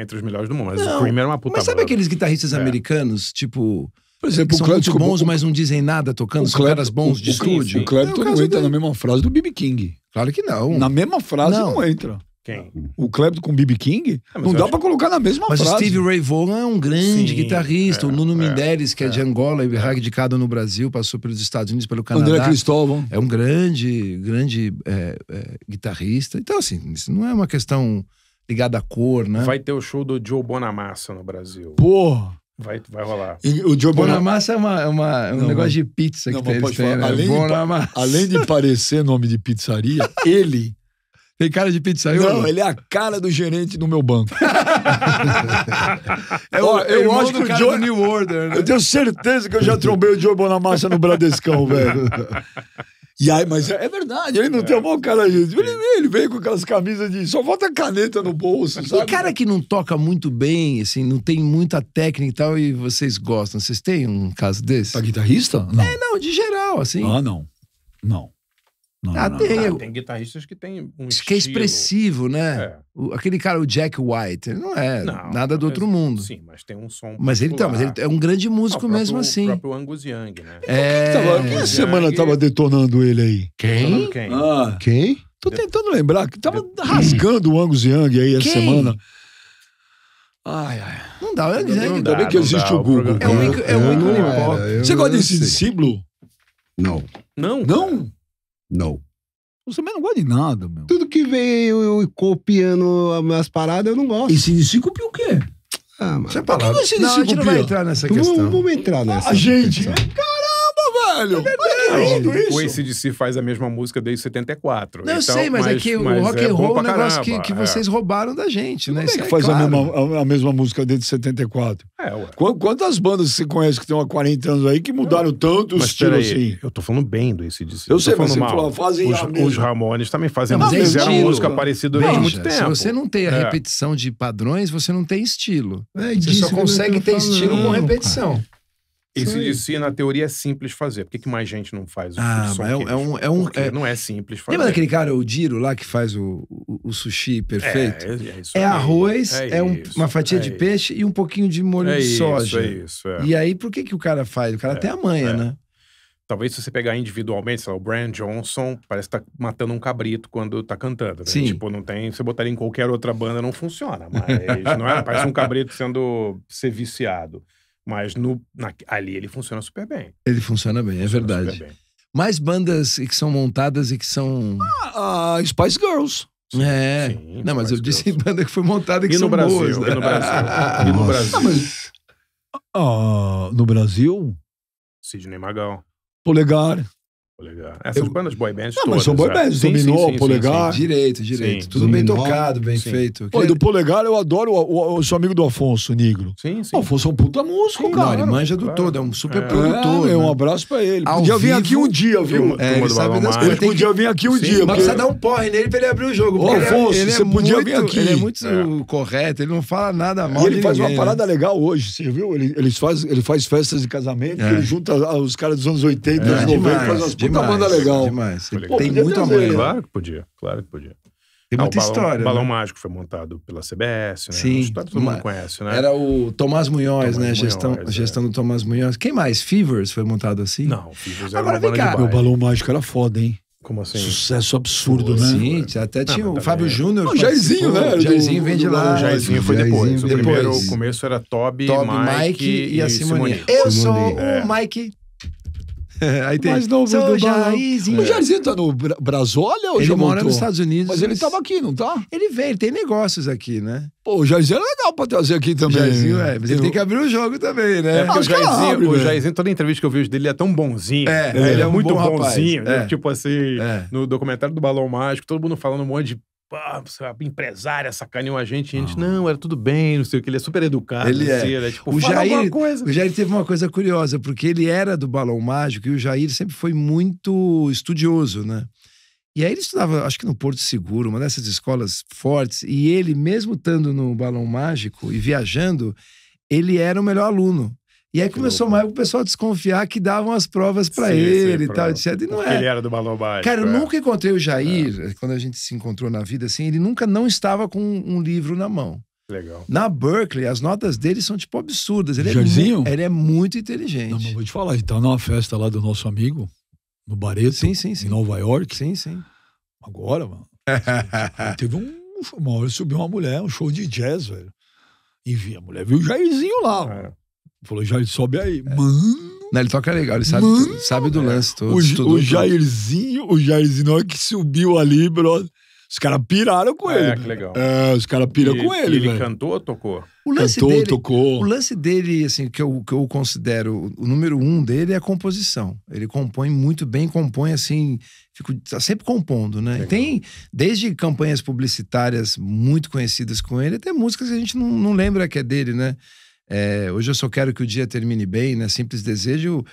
entre os melhores do mundo, mas não, o Cream era uma puta banda. Mas sabe banda. aqueles guitarristas é. americanos, tipo... Por exemplo, que o Clapton... bons, o, mas não dizem nada tocando, são caras bons o, de o, estúdio. O Clapton é não entra dele. na mesma frase do B.B. King. Claro que não. Na mesma frase não, não entra. Quem? O Clapton com o B.B. King? É, não dá acho... pra colocar na mesma mas frase. Mas Steve Ray Vaughan é um grande Sim, guitarrista. É, o Nuno é, Minderes, que é, é, de Angola e radicado no Brasil, passou pelos Estados Unidos, pelo Canadá. André Cristóvão. É um grande, grande é, é, guitarrista. Então, assim, isso não é uma questão ligada à cor, né? Vai ter o show do Joe Bonamassa no Brasil. Porra! Vai, vai rolar. E o Joe Bonamassa é, uma, uma é um não, negócio mas... de pizza que não, tem, eles têm, né? além, de, além de parecer nome de pizzaria, ele tem cara de pizzaiolo? Não, ele é a cara do gerente do meu banco. é o, Ó, eu acho que o Johnny Joe... New Order, né? Eu tenho certeza que eu já trombei o Joe Bonamassa no Bradescão, velho. E aí, mas é, verdade, ele não é. tem um bom cara aí. Ele, ele veio com aquelas camisas de só falta caneta no bolso, sabe? E cara que não toca muito bem, assim, não tem muita técnica e tal, e vocês gostam. Vocês têm um caso desse? Pra tá guitarrista? Não. É, não, de geral, assim. Ah, não. Não. Não, ah, não, tem, não. Eu... tem guitarristas que tem um que é expressivo, né? É. O, aquele cara, o Jack White, ele não é não, nada do outro mundo. Sim, mas tem um som. Mas ele, tá, mas ele é um grande músico mesmo assim. O próprio Angus Young, né? É. Quem, a semana tava detonando ele aí? Quem? Quem? Ah. quem? Tô de... tentando lembrar que tava de... rasgando o Angus Young aí essa semana. Ai, ai. Não dá, o Young Young. Ainda bem que existe o Google. É, é o único. Você gosta desse discípulo? Não. Não? Não? Não. Você também não gosta de nada, meu. Tudo que veio copiando as paradas, eu não gosto. E CDC copia o quê? Ah, mano. Você é você Não, a gente não vai entrar nessa questão. Vamos, vamos entrar nessa. A gente, cara velho! É, o ACDC faz a mesma música desde 74. Não, então, eu sei, mas, é mas é que mas o rock and roll é um negócio que, que é. vocês roubaram da gente, né? é que faz claro. a, mesma, a, mesma música desde 74? É, ué. Quantas bandas você conhece que tem há 40 anos aí que mudaram eu, tanto o estilo assim? Eu tô falando bem do ACDC. Eu sei, mas mal. fazem os, os Ramones também fazem não, mas é fizeram estilo. música parecida há muito tempo. Se você não tem a repetição de padrões, você não tem estilo. você só consegue ter estilo com repetição. Isso, de si, na teoria é simples fazer. Por que, que mais gente não faz? Ah, mas é, é, um. É um é... Não é simples fazer. Lembra daquele cara, o Diro, lá, que faz o, o, o sushi é, perfeito? É, é, isso é arroz, é, é um, uma fatia é de peixe e um pouquinho de molho é de soja. Isso, é isso. E aí, por que, que o cara faz? O cara tem a manha, né? Talvez se você pegar individualmente, sei lá, o Brian Johnson parece que tá matando um cabrito quando tá cantando. Né? Sim. Tipo, não tem. Você botaria em qualquer outra banda, não funciona. Mas não é, parece um cabrito sendo ser viciado. Mas no, na, ali ele funciona super bem. Ele funciona bem, é verdade. Mais bandas que são montadas e que são. Ah, ah Spice Girls. Sim, é. Sim, não, mas Spice eu disse Girls. banda que foi montada e que e são né? no Brasil, boas. Né? E no Brasil. e no Brasil. mas... ah, no Brasil? Sidney Magal. Polegar. Polegar. É, essas eu... bandas boy bands não, todas, mas são boy né? bands. Né? Dominou, sim, sim, polegar. Sim, direito, direito. Tudo bem tocado, bem feito. Pô, do polegar eu adoro o, o, o, seu amigo do Afonso, o Negro. Sim, sim. O Afonso é um puta músico, cara. Não, ele manja do claro. todo, é um super é, produtor. É, né? Um abraço pra ele. Ao podia eu vir aqui um dia, viu? É, ele sabe das coisas. Ele podia que... vir aqui um dia. Mas porque... precisa dar um porre nele pra ele abrir o jogo. Ô, é Afonso, ele é você podia vir aqui. Ele é muito correto, ele não fala nada mal. E ele faz uma né? parada legal hoje, você viu? Ele faz festas de casamento, ele junta os caras dos anos 80, dos 90, faz as muita demais, banda legal. Demais. Pô, tem muito amor. Claro que podia, claro que podia. Tem ah, muita balão, história. O Balão né? Mágico foi montado pela CBS, né? Sim. História tá, todo mundo conhece, né? Era o Tomás Munhoz, Tomás né? Munhoz, gestão, é. gestão do Tomás Munhoz. Quem mais? Fevers foi montado assim? Não, Fevers era Agora, vem cá. Meu Balão Mágico era foda, hein? Como assim? Sucesso absurdo, Pô, né? Sim, até tinha o Fábio é. Júnior. O Jairzinho, né? O Jairzinho vem de lá. O Jairzinho foi depois. Jairzinho o primeiro, o começo era Toby, Toby Mike, Mike e, e a Simone. Eu sou o é. Mike aí tem. Mas novo do Jairzinho. O Jairzinho tá no Brasil, Brasólia ou ele já mora nos Estados Unidos. Mas, mas ele tava aqui, não tá? Ele vem, ele tem negócios aqui, né? Pô, o Jairzinho é legal pra trazer aqui também. O Jairzinho é, mas ele tem que abrir o jogo também, né? É ah, porque o Jairzinho, abre, o né? Jairzinho, toda entrevista que eu vejo dele, ele é tão bonzinho. É, né? ele, é, é muito bom bonzinho. Né? É. Tipo assim, é. no documentário do Balão Mágico, todo mundo falando um monte de empresária sacaneou a gente, a gente, não, era tudo bem, não sei o que, ele é super educado. Ele é. é. tipo, o, Jair, o Jair teve uma coisa curiosa, porque ele era do Balão Mágico e o Jair sempre foi muito estudioso, né? E aí ele estudava, acho que no Porto Seguro, uma dessas escolas fortes, e ele, mesmo estando no Balão Mágico e viajando, ele era o melhor aluno. E aí que começou louco. mais o pessoal a desconfiar que davam as provas para ele sim, e tal, etc. E não é. Ele era do balão baixo. Cara, eu é. nunca encontrei o Jair, é. quando a gente se encontrou na vida, assim, ele nunca não estava com um livro na mão. Legal. Na Berkeley, as notas dele são tipo absurdas. Ele, é Jairzinho? É, ele é muito inteligente. Não, mas vou te falar, ele tá numa festa lá do nosso amigo, no Bareto, sim, sim, sim. em Nova York. Sim, sim. Agora, mano. Assim, teve um. Uma hora subiu uma mulher, um show de jazz, velho. E vi, a mulher viu o Jairzinho lá. É. Falou, Jair, sobe aí. É. Mano. Não, ele toca legal, ele sabe, mano, sabe do lance todo. O, estudou, o Jairzinho, o Jairzinho, na hora que subiu ali, bro Os caras piraram com é, ele. É, que legal. É, os caras piram com ele. Ele cantou ou tocou? O lance cantou, dele, tocou. O lance dele, assim, que eu, que eu considero o número um dele é a composição. Ele compõe muito bem, compõe assim, fico, tá sempre compondo, né? Legal. Tem desde campanhas publicitárias muito conhecidas com ele, até músicas que a gente não, não lembra que é dele, né? É, hoje eu só quero que o dia termine bem, né? Simples Desejo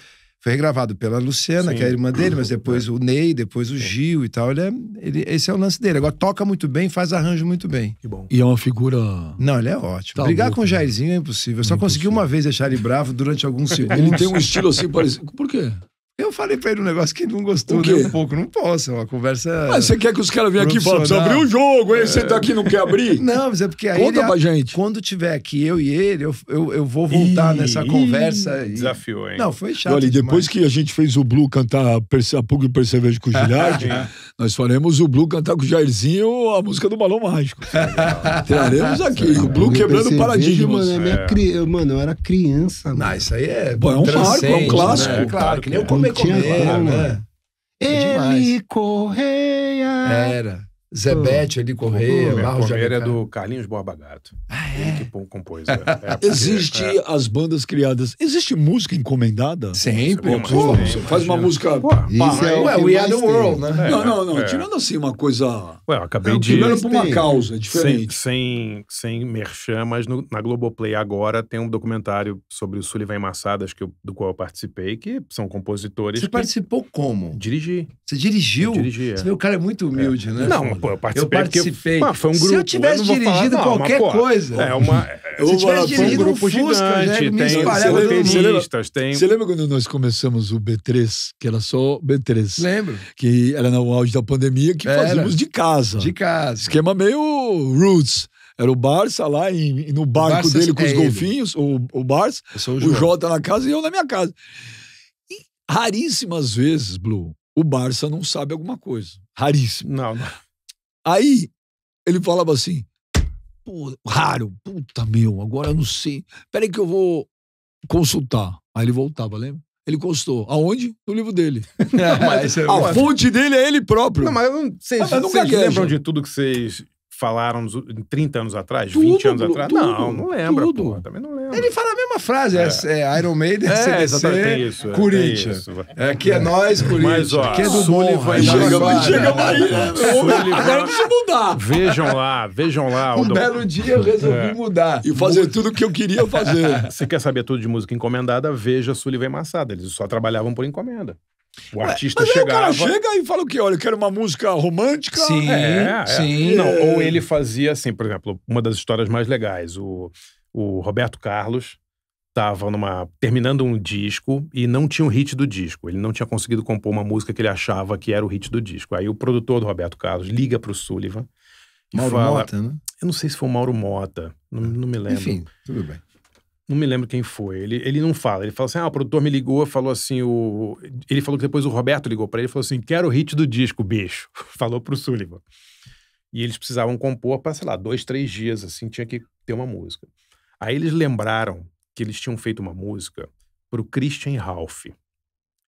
foi gravado pela Luciana, Sim. que é a irmã dele, mas é. depois é. o Ney, depois o Gil e tal. Ele, é, ele esse é o lance dele. Agora toca muito bem, faz arranjo muito bem. Que bom. E é uma figura. Não, ele é ótimo. Tá Brigar louco, com o né? Jairzinho é impossível. Eu só é impossível. consegui uma vez deixar ele bravo durante alguns segundos. ele tem um estilo assim parecido. Por quê? Eu falei pra ele um negócio que não gostou nem um pouco. Não posso, é uma conversa. Mas você quer que os caras venham aqui e falem, precisa abrir o um jogo, hein? É... Você tá aqui e não quer abrir? Não, mas é porque aí. Conta ele, pra gente. Quando tiver aqui eu e ele, eu, eu, eu vou voltar Ih, nessa conversa. E... Desafiou, hein? Não, foi chato. Olha, depois demais. que a gente fez o Blue cantar a Pug Percevejo com o Gilhard, Nós faremos o Blue cantar com o Jairzinho a música do Balão Mágico. Traremos aqui. o Blue quebrando paradigmas. mano, é. é. cri... mano, eu era criança. Mano. Não, isso aí é. Bom, é um marco, é um né? clássico. Né? Claro, que nem o Comer Comer. Né? É. Né? Ele correia. Era. Zebete ali, Correia, Barros de Correia é do Carlinhos Borba Gato. Ah, é? Ele que compôs. É, é Existe é. as bandas criadas. Existe música encomendada? Sempre. Pô, pô, faz uma música... Pô, isso é Ué, We Are The World, né? É, não, não, não. É. Tirando assim uma coisa... Ué, eu acabei eu, é de... Tirando por uma causa diferente. Sem, sem, sem merchan, mas no, na Globoplay agora tem um documentário sobre o Sullivan Massadas, que eu, do qual eu participei, que são compositores... Você que... participou como? Dirigi. Você dirigiu? Eu dirigi, Você vê, o cara é muito humilde, né? Não, pô, eu participei. Eu participei. Porque, pô, foi um grupo. Se eu tivesse eu dirigido falar, qualquer não, mas, pô, coisa. É uma. se eu tivesse dirigido um grupo um Fusca, gigante, né, tem roteiristas, tem... Você lembra quando nós começamos o B3, que era só B3? Lembro. Que era no auge da pandemia, que era. fazíamos de casa. De casa. Esquema meio roots. Era o Barça lá no barco dele com é os ele. golfinhos, o, o Barça, o, o Jota na casa e eu na minha casa. E raríssimas vezes, Blue, o Barça não sabe alguma coisa. Raríssimo. Não, não. Aí ele falava assim: Pô, raro, puta meu, agora eu não sei. Peraí que eu vou consultar. Aí ele voltava, lembra? Ele consultou. Aonde? No livro dele. mas, é a fonte dele é ele próprio. Não, mas eu não sei. Ah, vocês lembram de tudo que vocês falaram 30 anos atrás, tudo, 20 anos atrás? Tudo, não, não lembro. Tudo. Porra, também não lembro. Ele fala a mesma frase, é, é, é Iron Maiden, é, CDC, isso, é, Corinthians. É, aqui é nós, Corinthians. Mas, ó, aqui é do Sully vai Chegamos chega Agora né? Agora precisa mudar. Vejam lá, vejam lá. Um belo dia eu resolvi é. mudar. E fazer tudo o que eu queria fazer. Você quer saber tudo de música encomendada? Veja Sullivan Massada. Eles só trabalhavam por encomenda. O artista Ué, chegava. o cara chega e fala o quê? Olha, eu quero uma música romântica. Sim, é, é. sim. Não, ou é. ele fazia assim, por exemplo, uma das histórias mais legais. O, o Roberto Carlos estava numa terminando um disco e não tinha o um hit do disco. Ele não tinha conseguido compor uma música que ele achava que era o hit do disco. Aí o produtor do Roberto Carlos liga para o Sullivan e Mauro fala, Mota, né? Eu não sei se foi o Mauro Mota, não, não me lembro. Enfim, tudo bem. Não me lembro quem foi. Ele, ele não fala. Ele fala assim: ah, o produtor me ligou, falou assim. O... Ele falou que depois o Roberto ligou para ele e falou assim: quero o hit do disco, bicho. Falou pro Sullivan. E eles precisavam compor para, sei lá, dois, três dias, assim, tinha que ter uma música. Aí eles lembraram que eles tinham feito uma música pro Christian Ralph.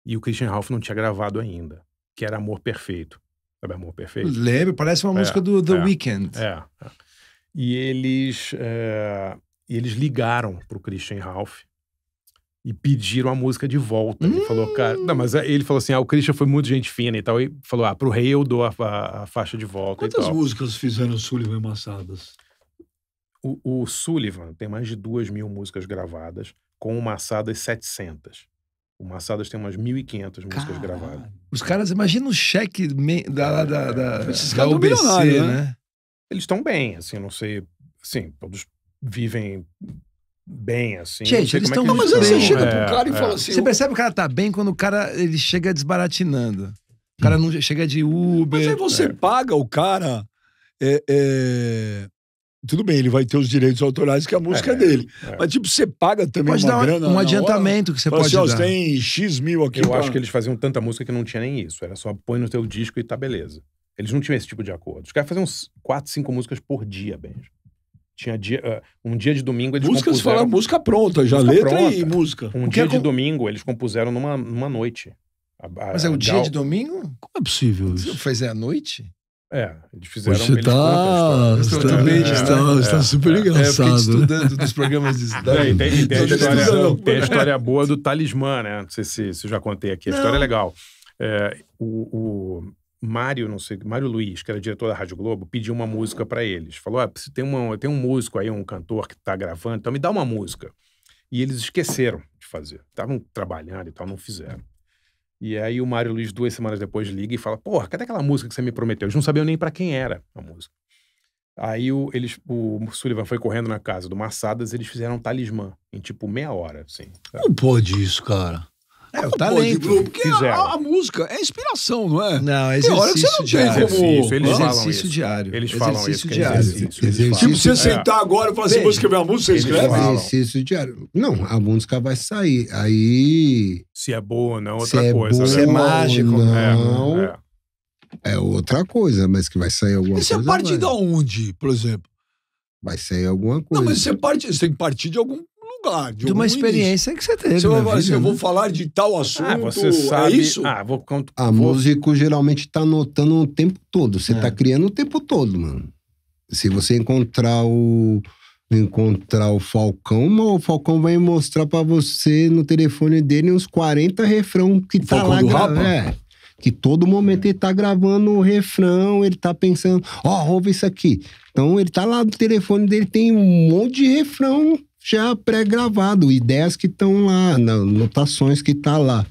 E o Christian Ralph não tinha gravado ainda, que era Amor Perfeito. Sabe Amor Perfeito? Lembro, parece uma é, música do The é, Weeknd. É, é. E eles. É e eles ligaram pro Christian Ralph e pediram a música de volta. Ele falou, cara. Não, mas ele falou assim: ah, o Christian foi muito gente fina e tal. E falou: ah, pro rei eu dou a, a, a faixa de volta. Quantas músicas fizeram o Sullivan Massadas? O, o, Sullivan tem mais de duas mil músicas gravadas, com o Massadas 700. O Massadas tem umas 1.500 músicas gravadas. Os caras, imagina o cheque da, da, da, da, da UBC, né? né? Eles estão bem, assim, não sei. Sim, todos vivem bem, assim. Gente, eles estão. É mas aí você chega pro cara e é. fala assim. Você percebe que o cara tá bem quando o cara ele chega desbaratinando. O cara não chega de Uber. Mas aí você é. paga o cara. É, é tudo bem, ele vai ter os direitos autorais que a música é, é dele. É. Mas, tipo, você paga também pode uma grana. Um adiantamento que você assim, pode assim, dar. tem X mil aqui. Eu pra... acho que eles faziam tanta música que não tinha nem isso. Era só põe no teu disco e tá beleza. Eles não tinham esse tipo de acordo. Os caras faziam quatro, cinco músicas por dia, Benjo. Tinha dia, uh, um dia de domingo eles Músicas compuseram... música pronta, já música letra pronta. e música. Um dia é de com... domingo eles compuseram numa, numa noite. A, a, Mas é o dia de domingo? Como é possível isso? Fazer é à noite? É, eles fizeram... Você tá... está, também, está, está, é, super é, é, é. engraçado. É, estudando dos programas de cidade. Tem, tem, tem, a história, tem, a história, boa do Talismã, né? Não sei se, se eu já contei aqui. A Não. história é legal. É, o, o, Mário, não sei, Mário Luiz, que era diretor da Rádio Globo, pediu uma uhum. música para eles. Falou: ah, tem, uma, tem um músico aí, um cantor que tá gravando, então me dá uma música. E eles esqueceram de fazer. Estavam trabalhando e tal, não fizeram. E aí o Mário Luiz, duas semanas depois, liga e fala: Porra, cadê aquela música que você me prometeu? Eles não sabiam nem para quem era a música. Aí o, eles, o Sullivan foi correndo na casa do Massadas, eles fizeram um talismã em tipo meia hora, assim. Sabe? Não pode isso, cara. É, o talento. porque a, a, música é inspiração, não é? Não, é exercício diário. Exercício, eles falam exercício diário. Eles falam exercício isso. Diário. É exercício, eles Tipo, você é. sentar agora e falar assim, vou escrever uma música, você escreve? Falam. Exercício diário. Não, a música vai sair. Aí... Se é boa ou não, outra se é coisa. É boa, né? Se é mágico. Não, é, é, é. outra coisa, mas que vai sair alguma Esse coisa. você é parte de onde, por exemplo? Vai sair alguma coisa. Não, mas você, parte, você tem que partir de algum lugar. De, de uma experiência que você teve. Você vai, vida, né? Eu vou falar de tal assunto. Ah, você é sabe. É isso? Ah, vou... A músico geralmente está anotando o tempo todo. Você está é. criando o tempo todo, mano. Se você encontrar o encontrar o Falcão, o Falcão vai mostrar para você no telefone dele uns 40 refrão que o tá Falcão lá gravando. É, que todo momento ele tá gravando o refrão, ele tá pensando, ó, oh, ouve isso aqui. Então ele tá lá no telefone dele, tem um monte de refrão já pré-gravado, ideias que estão lá, notações que tá lá.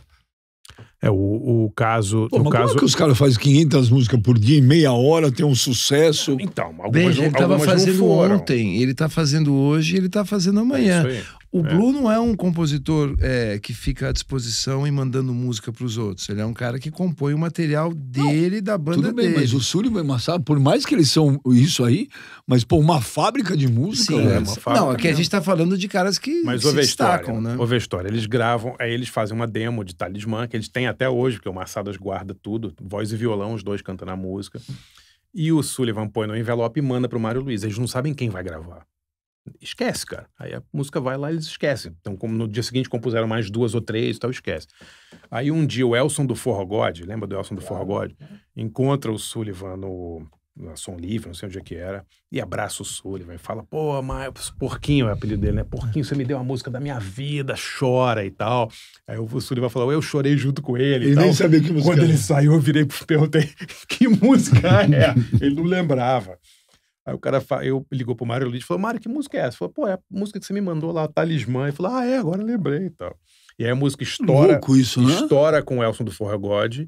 É, o, o caso. Pô, caso... Como é que os caras fazem 500 músicas por dia em meia hora, tem um sucesso? Então, algumas Bem, ele fazendo ontem, ele está fazendo hoje ele está fazendo amanhã. É o é. Blue é. não é um compositor é, que fica à disposição e mandando música para os outros. Ele é um cara que compõe o material dele, não, da banda tudo bem, dele. Mas o Sullivan e o Massaro, por mais que eles são isso aí, mas pô, uma fábrica de música. Sim, é uma fábrica não, é que a gente está falando de caras que mas se destacam, né? Houve história. Eles gravam, aí eles fazem uma demo de Talismã, que eles têm até hoje, porque o Massadas guarda tudo, voz e violão, os dois cantando a música. E o Sullivan põe no envelope e manda para o Mário Luiz. Eles não sabem quem vai gravar. Esquece, cara. Aí a música vai lá e eles esquecem. Então, como no dia seguinte compuseram mais duas ou três e tal, esquece. Aí um dia o Elson do Forro God, lembra do Elson do Forro God? Encontra o Sullivan no, na Som Livre, não sei onde é que era, e abraça o Sullivan e fala, pô, mas Porquinho é o apelido dele, né? Porquinho, você me deu a música da minha vida, chora e tal. Aí o Sullivan falou, eu chorei junto com ele e nem sabia que música Quando era. ele saiu, eu virei, perguntei, que música é? ele não lembrava. Aí o cara eu ligou pro Mário Luiz e falou: Mário, que música é essa? Falou, pô, é a música que você me mandou lá, o Talismã. Ele falou: Ah, é, agora lembrei e tal. E aí a música estoura. Louco isso, né? Estoura com o Elson do Forra God,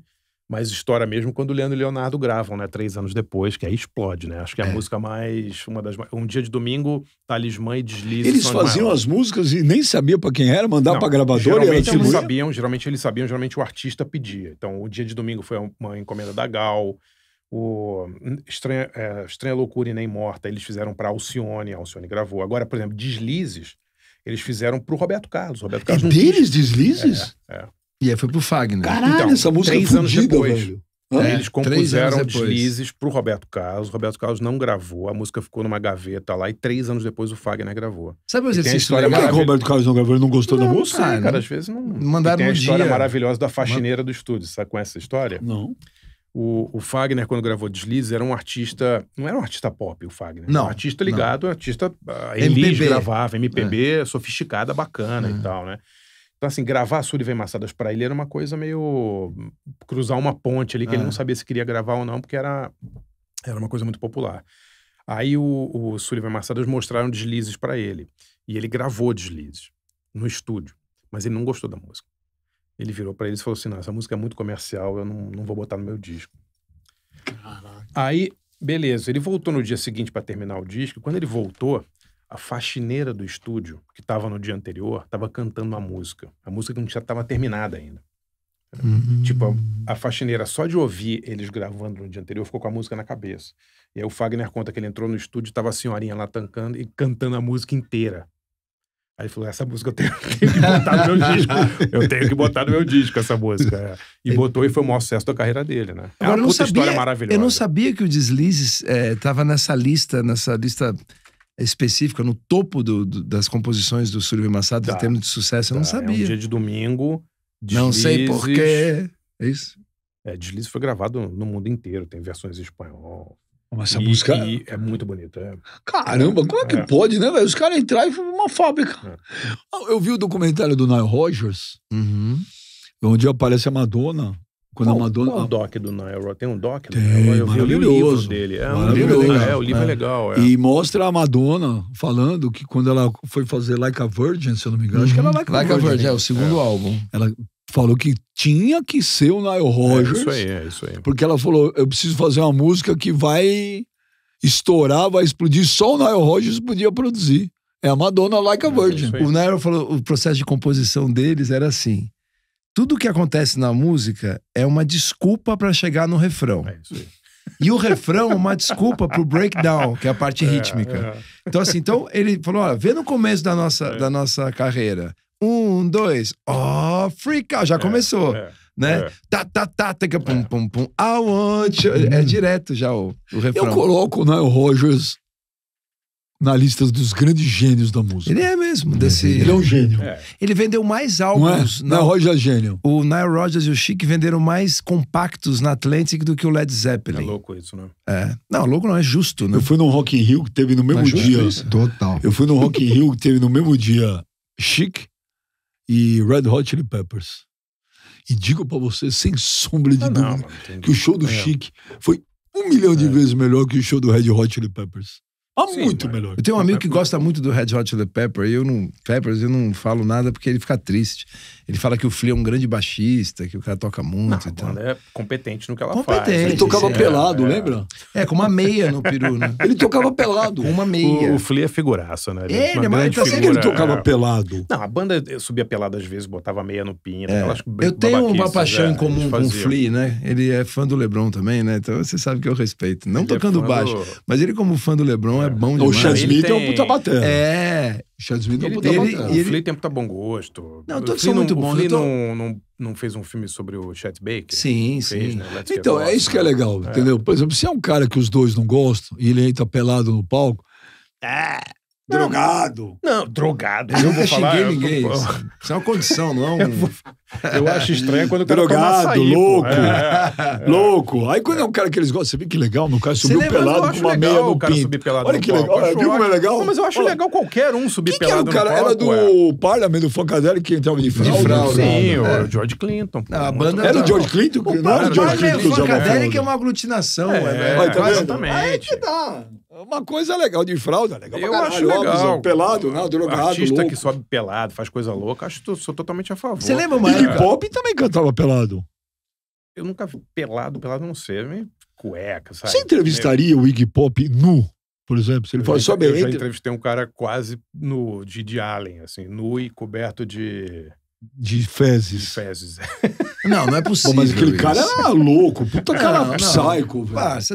mas estoura mesmo quando o Leandro e Leonardo gravam, né? Três anos depois, que aí explode, né? Acho que é a é. música mais. Uma das Um dia de domingo, Talismã e Deslize. Eles faziam as músicas e nem sabia para quem era, mandava para gravadora geralmente e eles sabiam, Geralmente eles sabiam, geralmente o artista pedia. Então, o dia de domingo foi uma encomenda da Gal o hum, Estranha, é, Estranha Loucura e Nem Morta, eles fizeram para Alcione, a Alcione gravou. Agora, por exemplo, Deslizes, eles fizeram para o Roberto Carlos. Roberto é Carlos é deles, Deslizes? É, é. E aí foi pro Fagner. Caralho, então, essa música três é anos depois. Velho. É, eles compuseram deslizes pro Roberto Carlos. O Roberto Carlos não gravou, a música ficou numa gaveta lá e três anos depois o Fagner gravou. Sabe o exercício? História Por que o Roberto Carlos não gravou? Ele não gostou não, da música? Não cara. Às vezes não. Mandaram e tem a história dia. maravilhosa da faxineira do estúdio. Sabe com é essa história? Não. O, o Fagner, quando gravou Deslize, era um artista. Não era um artista pop, o Fagner. Não. Um artista ligado, não. artista. A Elis MPB. gravava, MPB, é. sofisticada, bacana é. e tal, né? Então, assim, gravar Sullivan Massadas para ele era uma coisa meio. cruzar uma ponte ali, que é. ele não sabia se queria gravar ou não, porque era, era uma coisa muito popular. Aí o, o Sullivan Massadas mostraram deslizes para ele. E ele gravou deslizes no estúdio, mas ele não gostou da música. Ele virou para eles e falou assim: não, essa música é muito comercial, eu não, não vou botar no meu disco. Caraca. Aí, beleza, ele voltou no dia seguinte para terminar o disco. Quando ele voltou, a faxineira do estúdio, que estava no dia anterior, estava cantando uma música. A música que já estava terminada ainda. Uhum. Tipo, a, a, faxineira, só de ouvir eles gravando no dia anterior, ficou com a música na cabeça. E aí o Fagner conta que ele entrou no estúdio, e estava a senhorinha lá tancando e cantando a música inteira. Aí ele falou: essa música eu tenho, tenho que botar no meu disco. Eu tenho que botar no meu disco essa música. É. E botou e foi o maior sucesso da carreira dele, né? é uma eu não sabia, história maravilhosa. Eu não sabia que o Deslizes estava é, nessa lista, nessa lista específica, no topo do, do, das composições do Silvio Massado, tá. em termos de sucesso. Eu tá. não sabia. É um dia de domingo. Deslizes... Não sei porquê. É isso? É, Deslize foi gravado no mundo inteiro. Tem versões em espanhol, essa e, música. E é muito bonita. É. Caramba, como é que é. pode, né, velho? Os caras entraram e foi uma fábrica. É. Ah, eu vi o documentário do Nile Rogers, uhum. onde aparece a Madonna. Quando qual, a Madonna. Qual o doc do Nile Rogers? Tem um doc do Nile Rogers. Maravilhoso. dele. É, maravilhoso. Um livro, é. é, o livro é, legal. É. E mostra a Madonna falando que quando ela foi fazer Like a Virgin, se eu não me engano, uhum. acho que era Like, uhum. like a Virgin. Like a Virgin, é o segundo é. álbum. Ela falou que tinha que ser o Nile Rodgers. É isso aí, é isso aí. Porque ela falou: eu preciso fazer uma música que vai estourar, vai explodir, só o Nile Rodgers podia produzir. É a Madonna Like a é, Virgin. É o Nile falou: o processo de composição deles era assim. Tudo que acontece na música é uma desculpa para chegar no refrão. É isso aí. E o refrão é uma desculpa pro breakdown, que é a parte é, rítmica. É. Então, assim, então ele falou: olha, vê no começo da nossa, é. da nossa carreira, um, dois. Ó, oh, freak out. Já é, começou. É, né? É. Tá, tá, tá, tá, pum, pum, pum. I want you. É uhum. direto já o, o refrão. Eu coloco né, o Nile Rogers na lista dos grandes gênios da música. Ele é mesmo. Desse... Ele é um gênio. É. Ele vendeu mais álbuns. Não é? Nile Rogers é gênio. O Nile Rogers e o Chic venderam mais compactos na Atlantic do que o Led Zeppelin. É louco isso, né? É. Não, louco não, é justo, né? Eu fui num Rock in Rio que teve no é mesmo dia. Total. Eu fui num Rock in Rio que teve no mesmo dia Chic, e Red Hot Chili Peppers. E digo para você, sem sombra de ah, dúvida, não, que o show do é. Chic foi um milhão de é. vezes melhor que o show do Red Hot Chili Peppers. Ah, Sim, muito mas... melhor. Eu tenho um amigo é que gosta muito do Red Hot Chili Pepper, e eu não, Peppers, eu não falo nada porque ele fica triste. Ele fala que o Flea é um grande baixista, que o cara toca muito Não, e tal. é competente no que ela competente, faz. Ele tocava é, pelado, é, lembra? É, com uma meia no peru, né? Ele tocava pelado. Com uma meia. O, o Flea é figuraça, né? Ele, é, é ele é uma grande tá figura. ele tocava é. pelado. Não, a banda subia pelado às vezes, botava meia no pinho. É. Eu tenho uma paixão é, em comum com o Flea, né? Ele é fã do LeBron também, né? Então você sabe que eu respeito. Não ele tocando baixo, do... mas ele como fã do LeBron é, bom demais. O Chasmith é um puta batera. É, Chad Smith não podia ele, tá ele, O Flea tem puta bom gosto. Não, todos são muito bons. O Flea tô... Então- não, não, não fez um filme sobre o Chet Baker? Sim, fez, sim. Né? Então, é isso que é né? legal, é. entendeu? Por exemplo, se é um cara que os dois não gostam e ele entra pelado no palco, ah, Drogado. Não, drogado. Eu não vou falar. ninguém. isso. é uma condição, não é um... Eu acho estranho quando o cara Drogado, louco. É, é, é. Louco. Aí quando é um cara que eles gostam, você vê que legal, no cara subiu pelado com uma meia no cara pinto. Subir pelado Olha que legal. Viu como é legal? Não, mas eu acho Olha. legal qualquer um subir que pelado que era o cara? Palco, era do é. Parliament, do Funkadelic, que entrava de fralda. De fralda. Sim, é. o George Clinton. a banda era o George Clinton? Não era o George Clinton. O Funkadelic é uma aglutinação. É, é, né? tá exatamente. Aí que dá. Tá. Uma coisa legal de fralda, legal Eu acho legal. pelado, né? Drogado, Artista louco. que sobe pelado, faz coisa louca, acho que sou totalmente a favor. Você lembra, mano? Iggy Pop também cantava pelado. Eu nunca vi pelado, pelado não sei, meio cueca, sabe? Você entrevistaria o Iggy Pop nu? por exemplo, se ele fosse só entre... Eu já entrevistei um cara quase nu de, de Allen, assim, nu e coberto de de fezes. De fezes. Não, não é possível. Pô, mas aquele isso. cara era louco, puta cara não, psycho.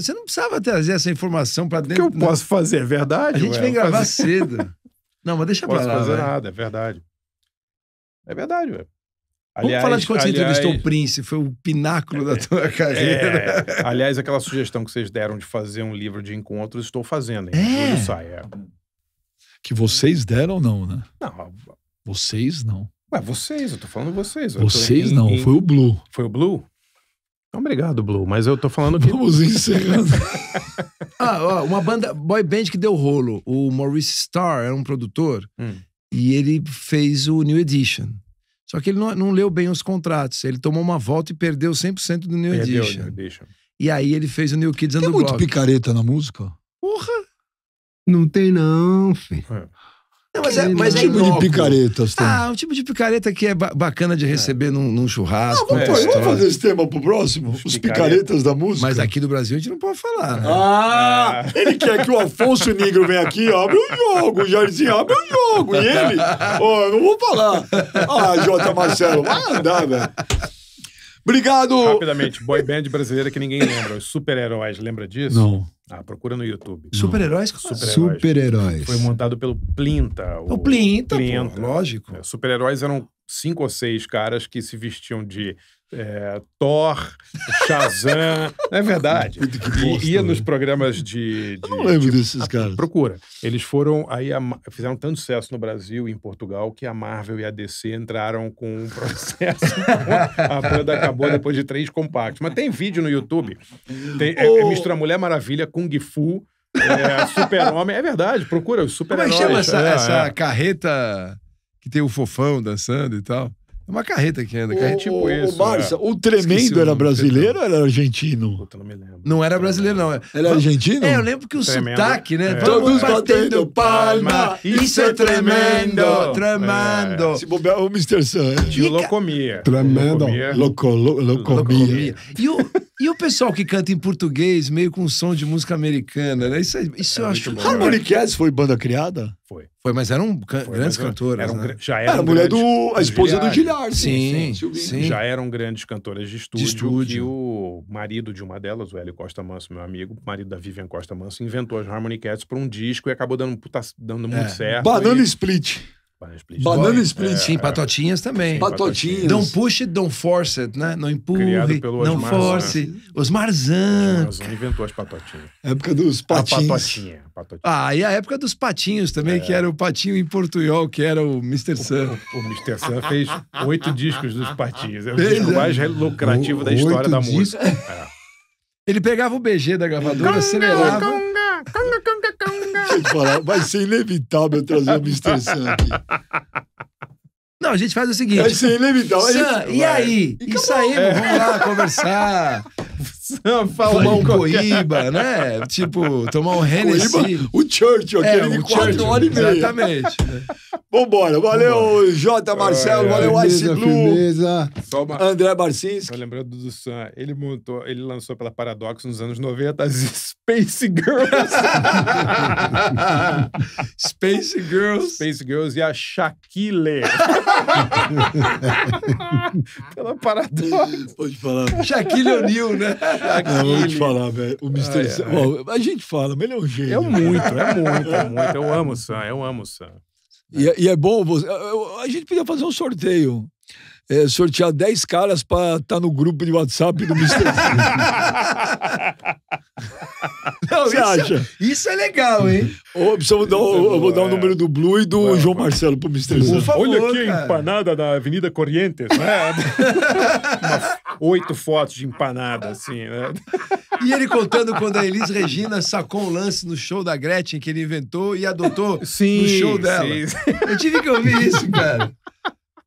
você não precisava trazer essa informação pra dentro. O que eu posso fazer, é verdade? A gente ué, vem gravar fazer... cedo. Não, mas deixa não pra lá. Não posso fazer véio. nada, é verdade. É verdade, velho. Vamos falar de quando aliás... você entrevistou o Prince, foi o pináculo é, da tua é, carreira. É. aliás, aquela sugestão que vocês deram de fazer um livro de encontros, estou fazendo, hein? É. Sai, é. Que vocês deram ou não, né? Não. Vocês não. Ué, vocês, eu tô falando vocês. Vocês em, não, em... foi o Blue. Foi o Blue? Então, obrigado, Blue, mas eu tô falando que. Vamos encerrando. ah, ó, uma banda, boy band que deu rolo. O Maurice Starr era um produtor hum. e ele fez o New Edition. Só que ele não, não, leu bem os contratos. Ele tomou uma volta e perdeu 100% do New perdeu Edition. New Edition. E aí ele fez o New Kids tem on Block. Tem muito picareta na música? Porra! Não tem não, filho. É mas é, mas um é tipo de picareta. Você tá? ah, um tipo de picareta que é ba bacana de receber é. num, num, churrasco. Não, ah, vamos, vamos, fazer esse tema pro próximo? Os, Os picaretas. picaretas da música. Mas aqui do Brasil a gente não pode falar. Né? Ah, é. ele quer que o Afonso Negro venha aqui, abre o jogo, o Jairzinho abre o jogo. E ele? oh, não vou falar. Ah, Jota Marcelo, vai andar, velho. Obrigado! Rapidamente, boy band brasileira que ninguém lembra. Os super-heróis, lembra disso? Não. Ah, procura no YouTube. Super-heróis? Assim? Super-heróis. super Foi montado pelo Plinta. O, o Plinta, Plinta. Pô, lógico. É, super-heróis eram cinco ou seis caras que se vestiam de é, Thor, Shazam. não é verdade. E ia nos né? programas de. de Eu não lembro de, tipo, desses a, caras. Procura. Eles foram. aí a, Fizeram tanto sucesso no Brasil e em Portugal que a Marvel e a DC entraram com um processo. a banda acabou depois de três compactos. Mas tem vídeo no YouTube. Tem, é, mistura Mulher Maravilha, Kung Fu. É, super-homem, é verdade, procura o super homem. Como é que chama essa, é, essa é. carreta? que tem o fofão dançando e tal. É uma carreta que anda, carreta tipo isso. O Barça, é. o tremendo era brasileiro ou era argentino? Puta, não me lembro. Não era brasileiro, não. Era argentino? É, eu lembro que o tremendo. sotaque, né? É. Todos batendo palma, é isso é tremendo, tremendo. É. Se bobear, o Mr. Sun. E o Locomia. Tremendo. Locomia. Locomia. E o... E o pessoal que canta em português, meio com som de música americana, né? Isso, é, isso é eu acho. É né? Harmony Cass foi banda criada? Foi. Foi, mas eram can foi, grandes cantoras. né? Já eram era a mulher do. A esposa do Gilhar, Sim, sim, sim, Já eram grandes cantoras de estúdio. De estúdio. E o marido de uma delas, o Hélio Costa Manso, meu amigo, marido da Vivian Costa Manso, inventou as Harmony Cats para um disco e acabou dando, tá, dando muito é. certo. Banana e... Split. Banana split. Banana split. É, Sim, é. patotinhas também. Sim, patotinhas. Don't push it, don't force it, né? Não empurre, não né? force. Né? Marzanos Osmar inventou as patotinhas. Época dos patinhos. A patotinha, patotinha. Ah, e a época dos patinhos também, é. que era o patinho em portuñol que era o Mr. Sun. O, o Mr. Sun fez oito discos dos patinhos. É o disco mais lucrativo o, da história da música. É. Ele pegava o BG da gravadora, acelerava... Conga, conga, conga, você fala, vai ser inevitável eu trazer o Mr. Sam aqui. Não, a gente faz o seguinte. Vai ser inevitável. Sam, e aí? Isso aí, vamos lá é. conversar. Falar um Coíba, né? Tipo, tomar um Hennessy. Coíba, o Churchill, é, o de 4 e meia. Exatamente. Vambora. Valeu, J. Marcelo. valeu, Ice Blue. André Barcinski. Tô lembrando do Sam. Ele montou, ele lançou pela Paradox nos anos 90 as Space Girls. Space Girls. Space Girls e a Shaquille. pela Paradox. Pode falar. Shaquille O'Neal, né? Não, eu vou te falar, velho. O Mr. Sam. a gente fala, mas ele é um gênio. É muito, é muito, é muito. Eu amo o Sam, eu amo o Sam. E, é, e, é bom você. a gente podia fazer um sorteio é, sortear 10 caras para estar tá no grupo de WhatsApp do Mr. Não, Você isso, é- acha? Isso é legal, hein? Ô, dar, é eu vou dar o é. número do Blue e do João Marcelo pro Mr. Por favor, Olha aqui a empanada da Avenida Corrientes, né? oito fotos de empanada, assim, né? E ele contando quando a Elis Regina sacou um lance no show da Gretchen que ele inventou e adotou sim, no show dela. Sim. Eu tive que ouvir isso, cara.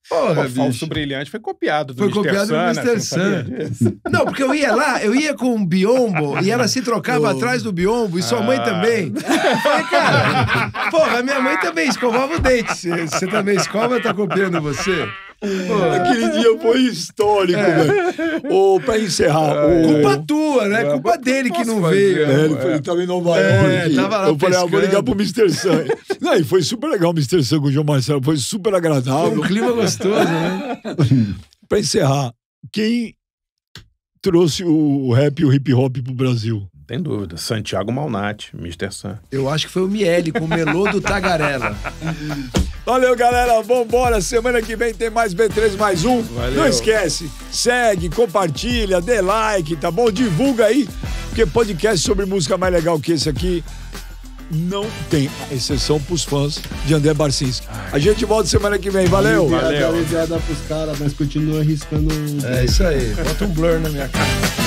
Porra, Pô, Falso Brilhante foi copiado do Foi Mister copiado do Mr. Sun. Né? Não, porque eu ia lá, eu ia com um biombo e ela se trocava oh. atrás do biombo e sua ah. mãe também. Eu falei, cara, porra, minha mãe também escovava o dente. Você também escova, tá copiando você? Mano, é. aquele dia foi histórico, é. velho. Ô, pra encerrar. É, culpa tua, né? É, culpa dele que não veio. É, ele, foi, ele tava em Nova é, York. Tava lá eu falei, ah, vou ligar pro Mr. Sam. não, e foi super legal o Mr. Sam com o João Marcelo. Foi super agradável. Foi um clima gostoso, né? pra encerrar, quem trouxe o rap e o hip hop pro Brasil? Tem dúvida. Santiago Malnati, Mr. Sam. Eu acho que foi o Miele com o Melô do Tagarela. Valeu, galera. Vambora. Semana que vem tem mais B3 mais um. Valeu. Não esquece. Segue, compartilha, dê like, tá bom? Divulga aí. Porque podcast sobre música mais legal que esse aqui não tem exceção pros fãs de André Barcinski. A gente volta semana que vem. Valeu! Valeu! Valeu. Dá pros caras, mas continua arriscando. É isso aí. Bota um blur na minha cara.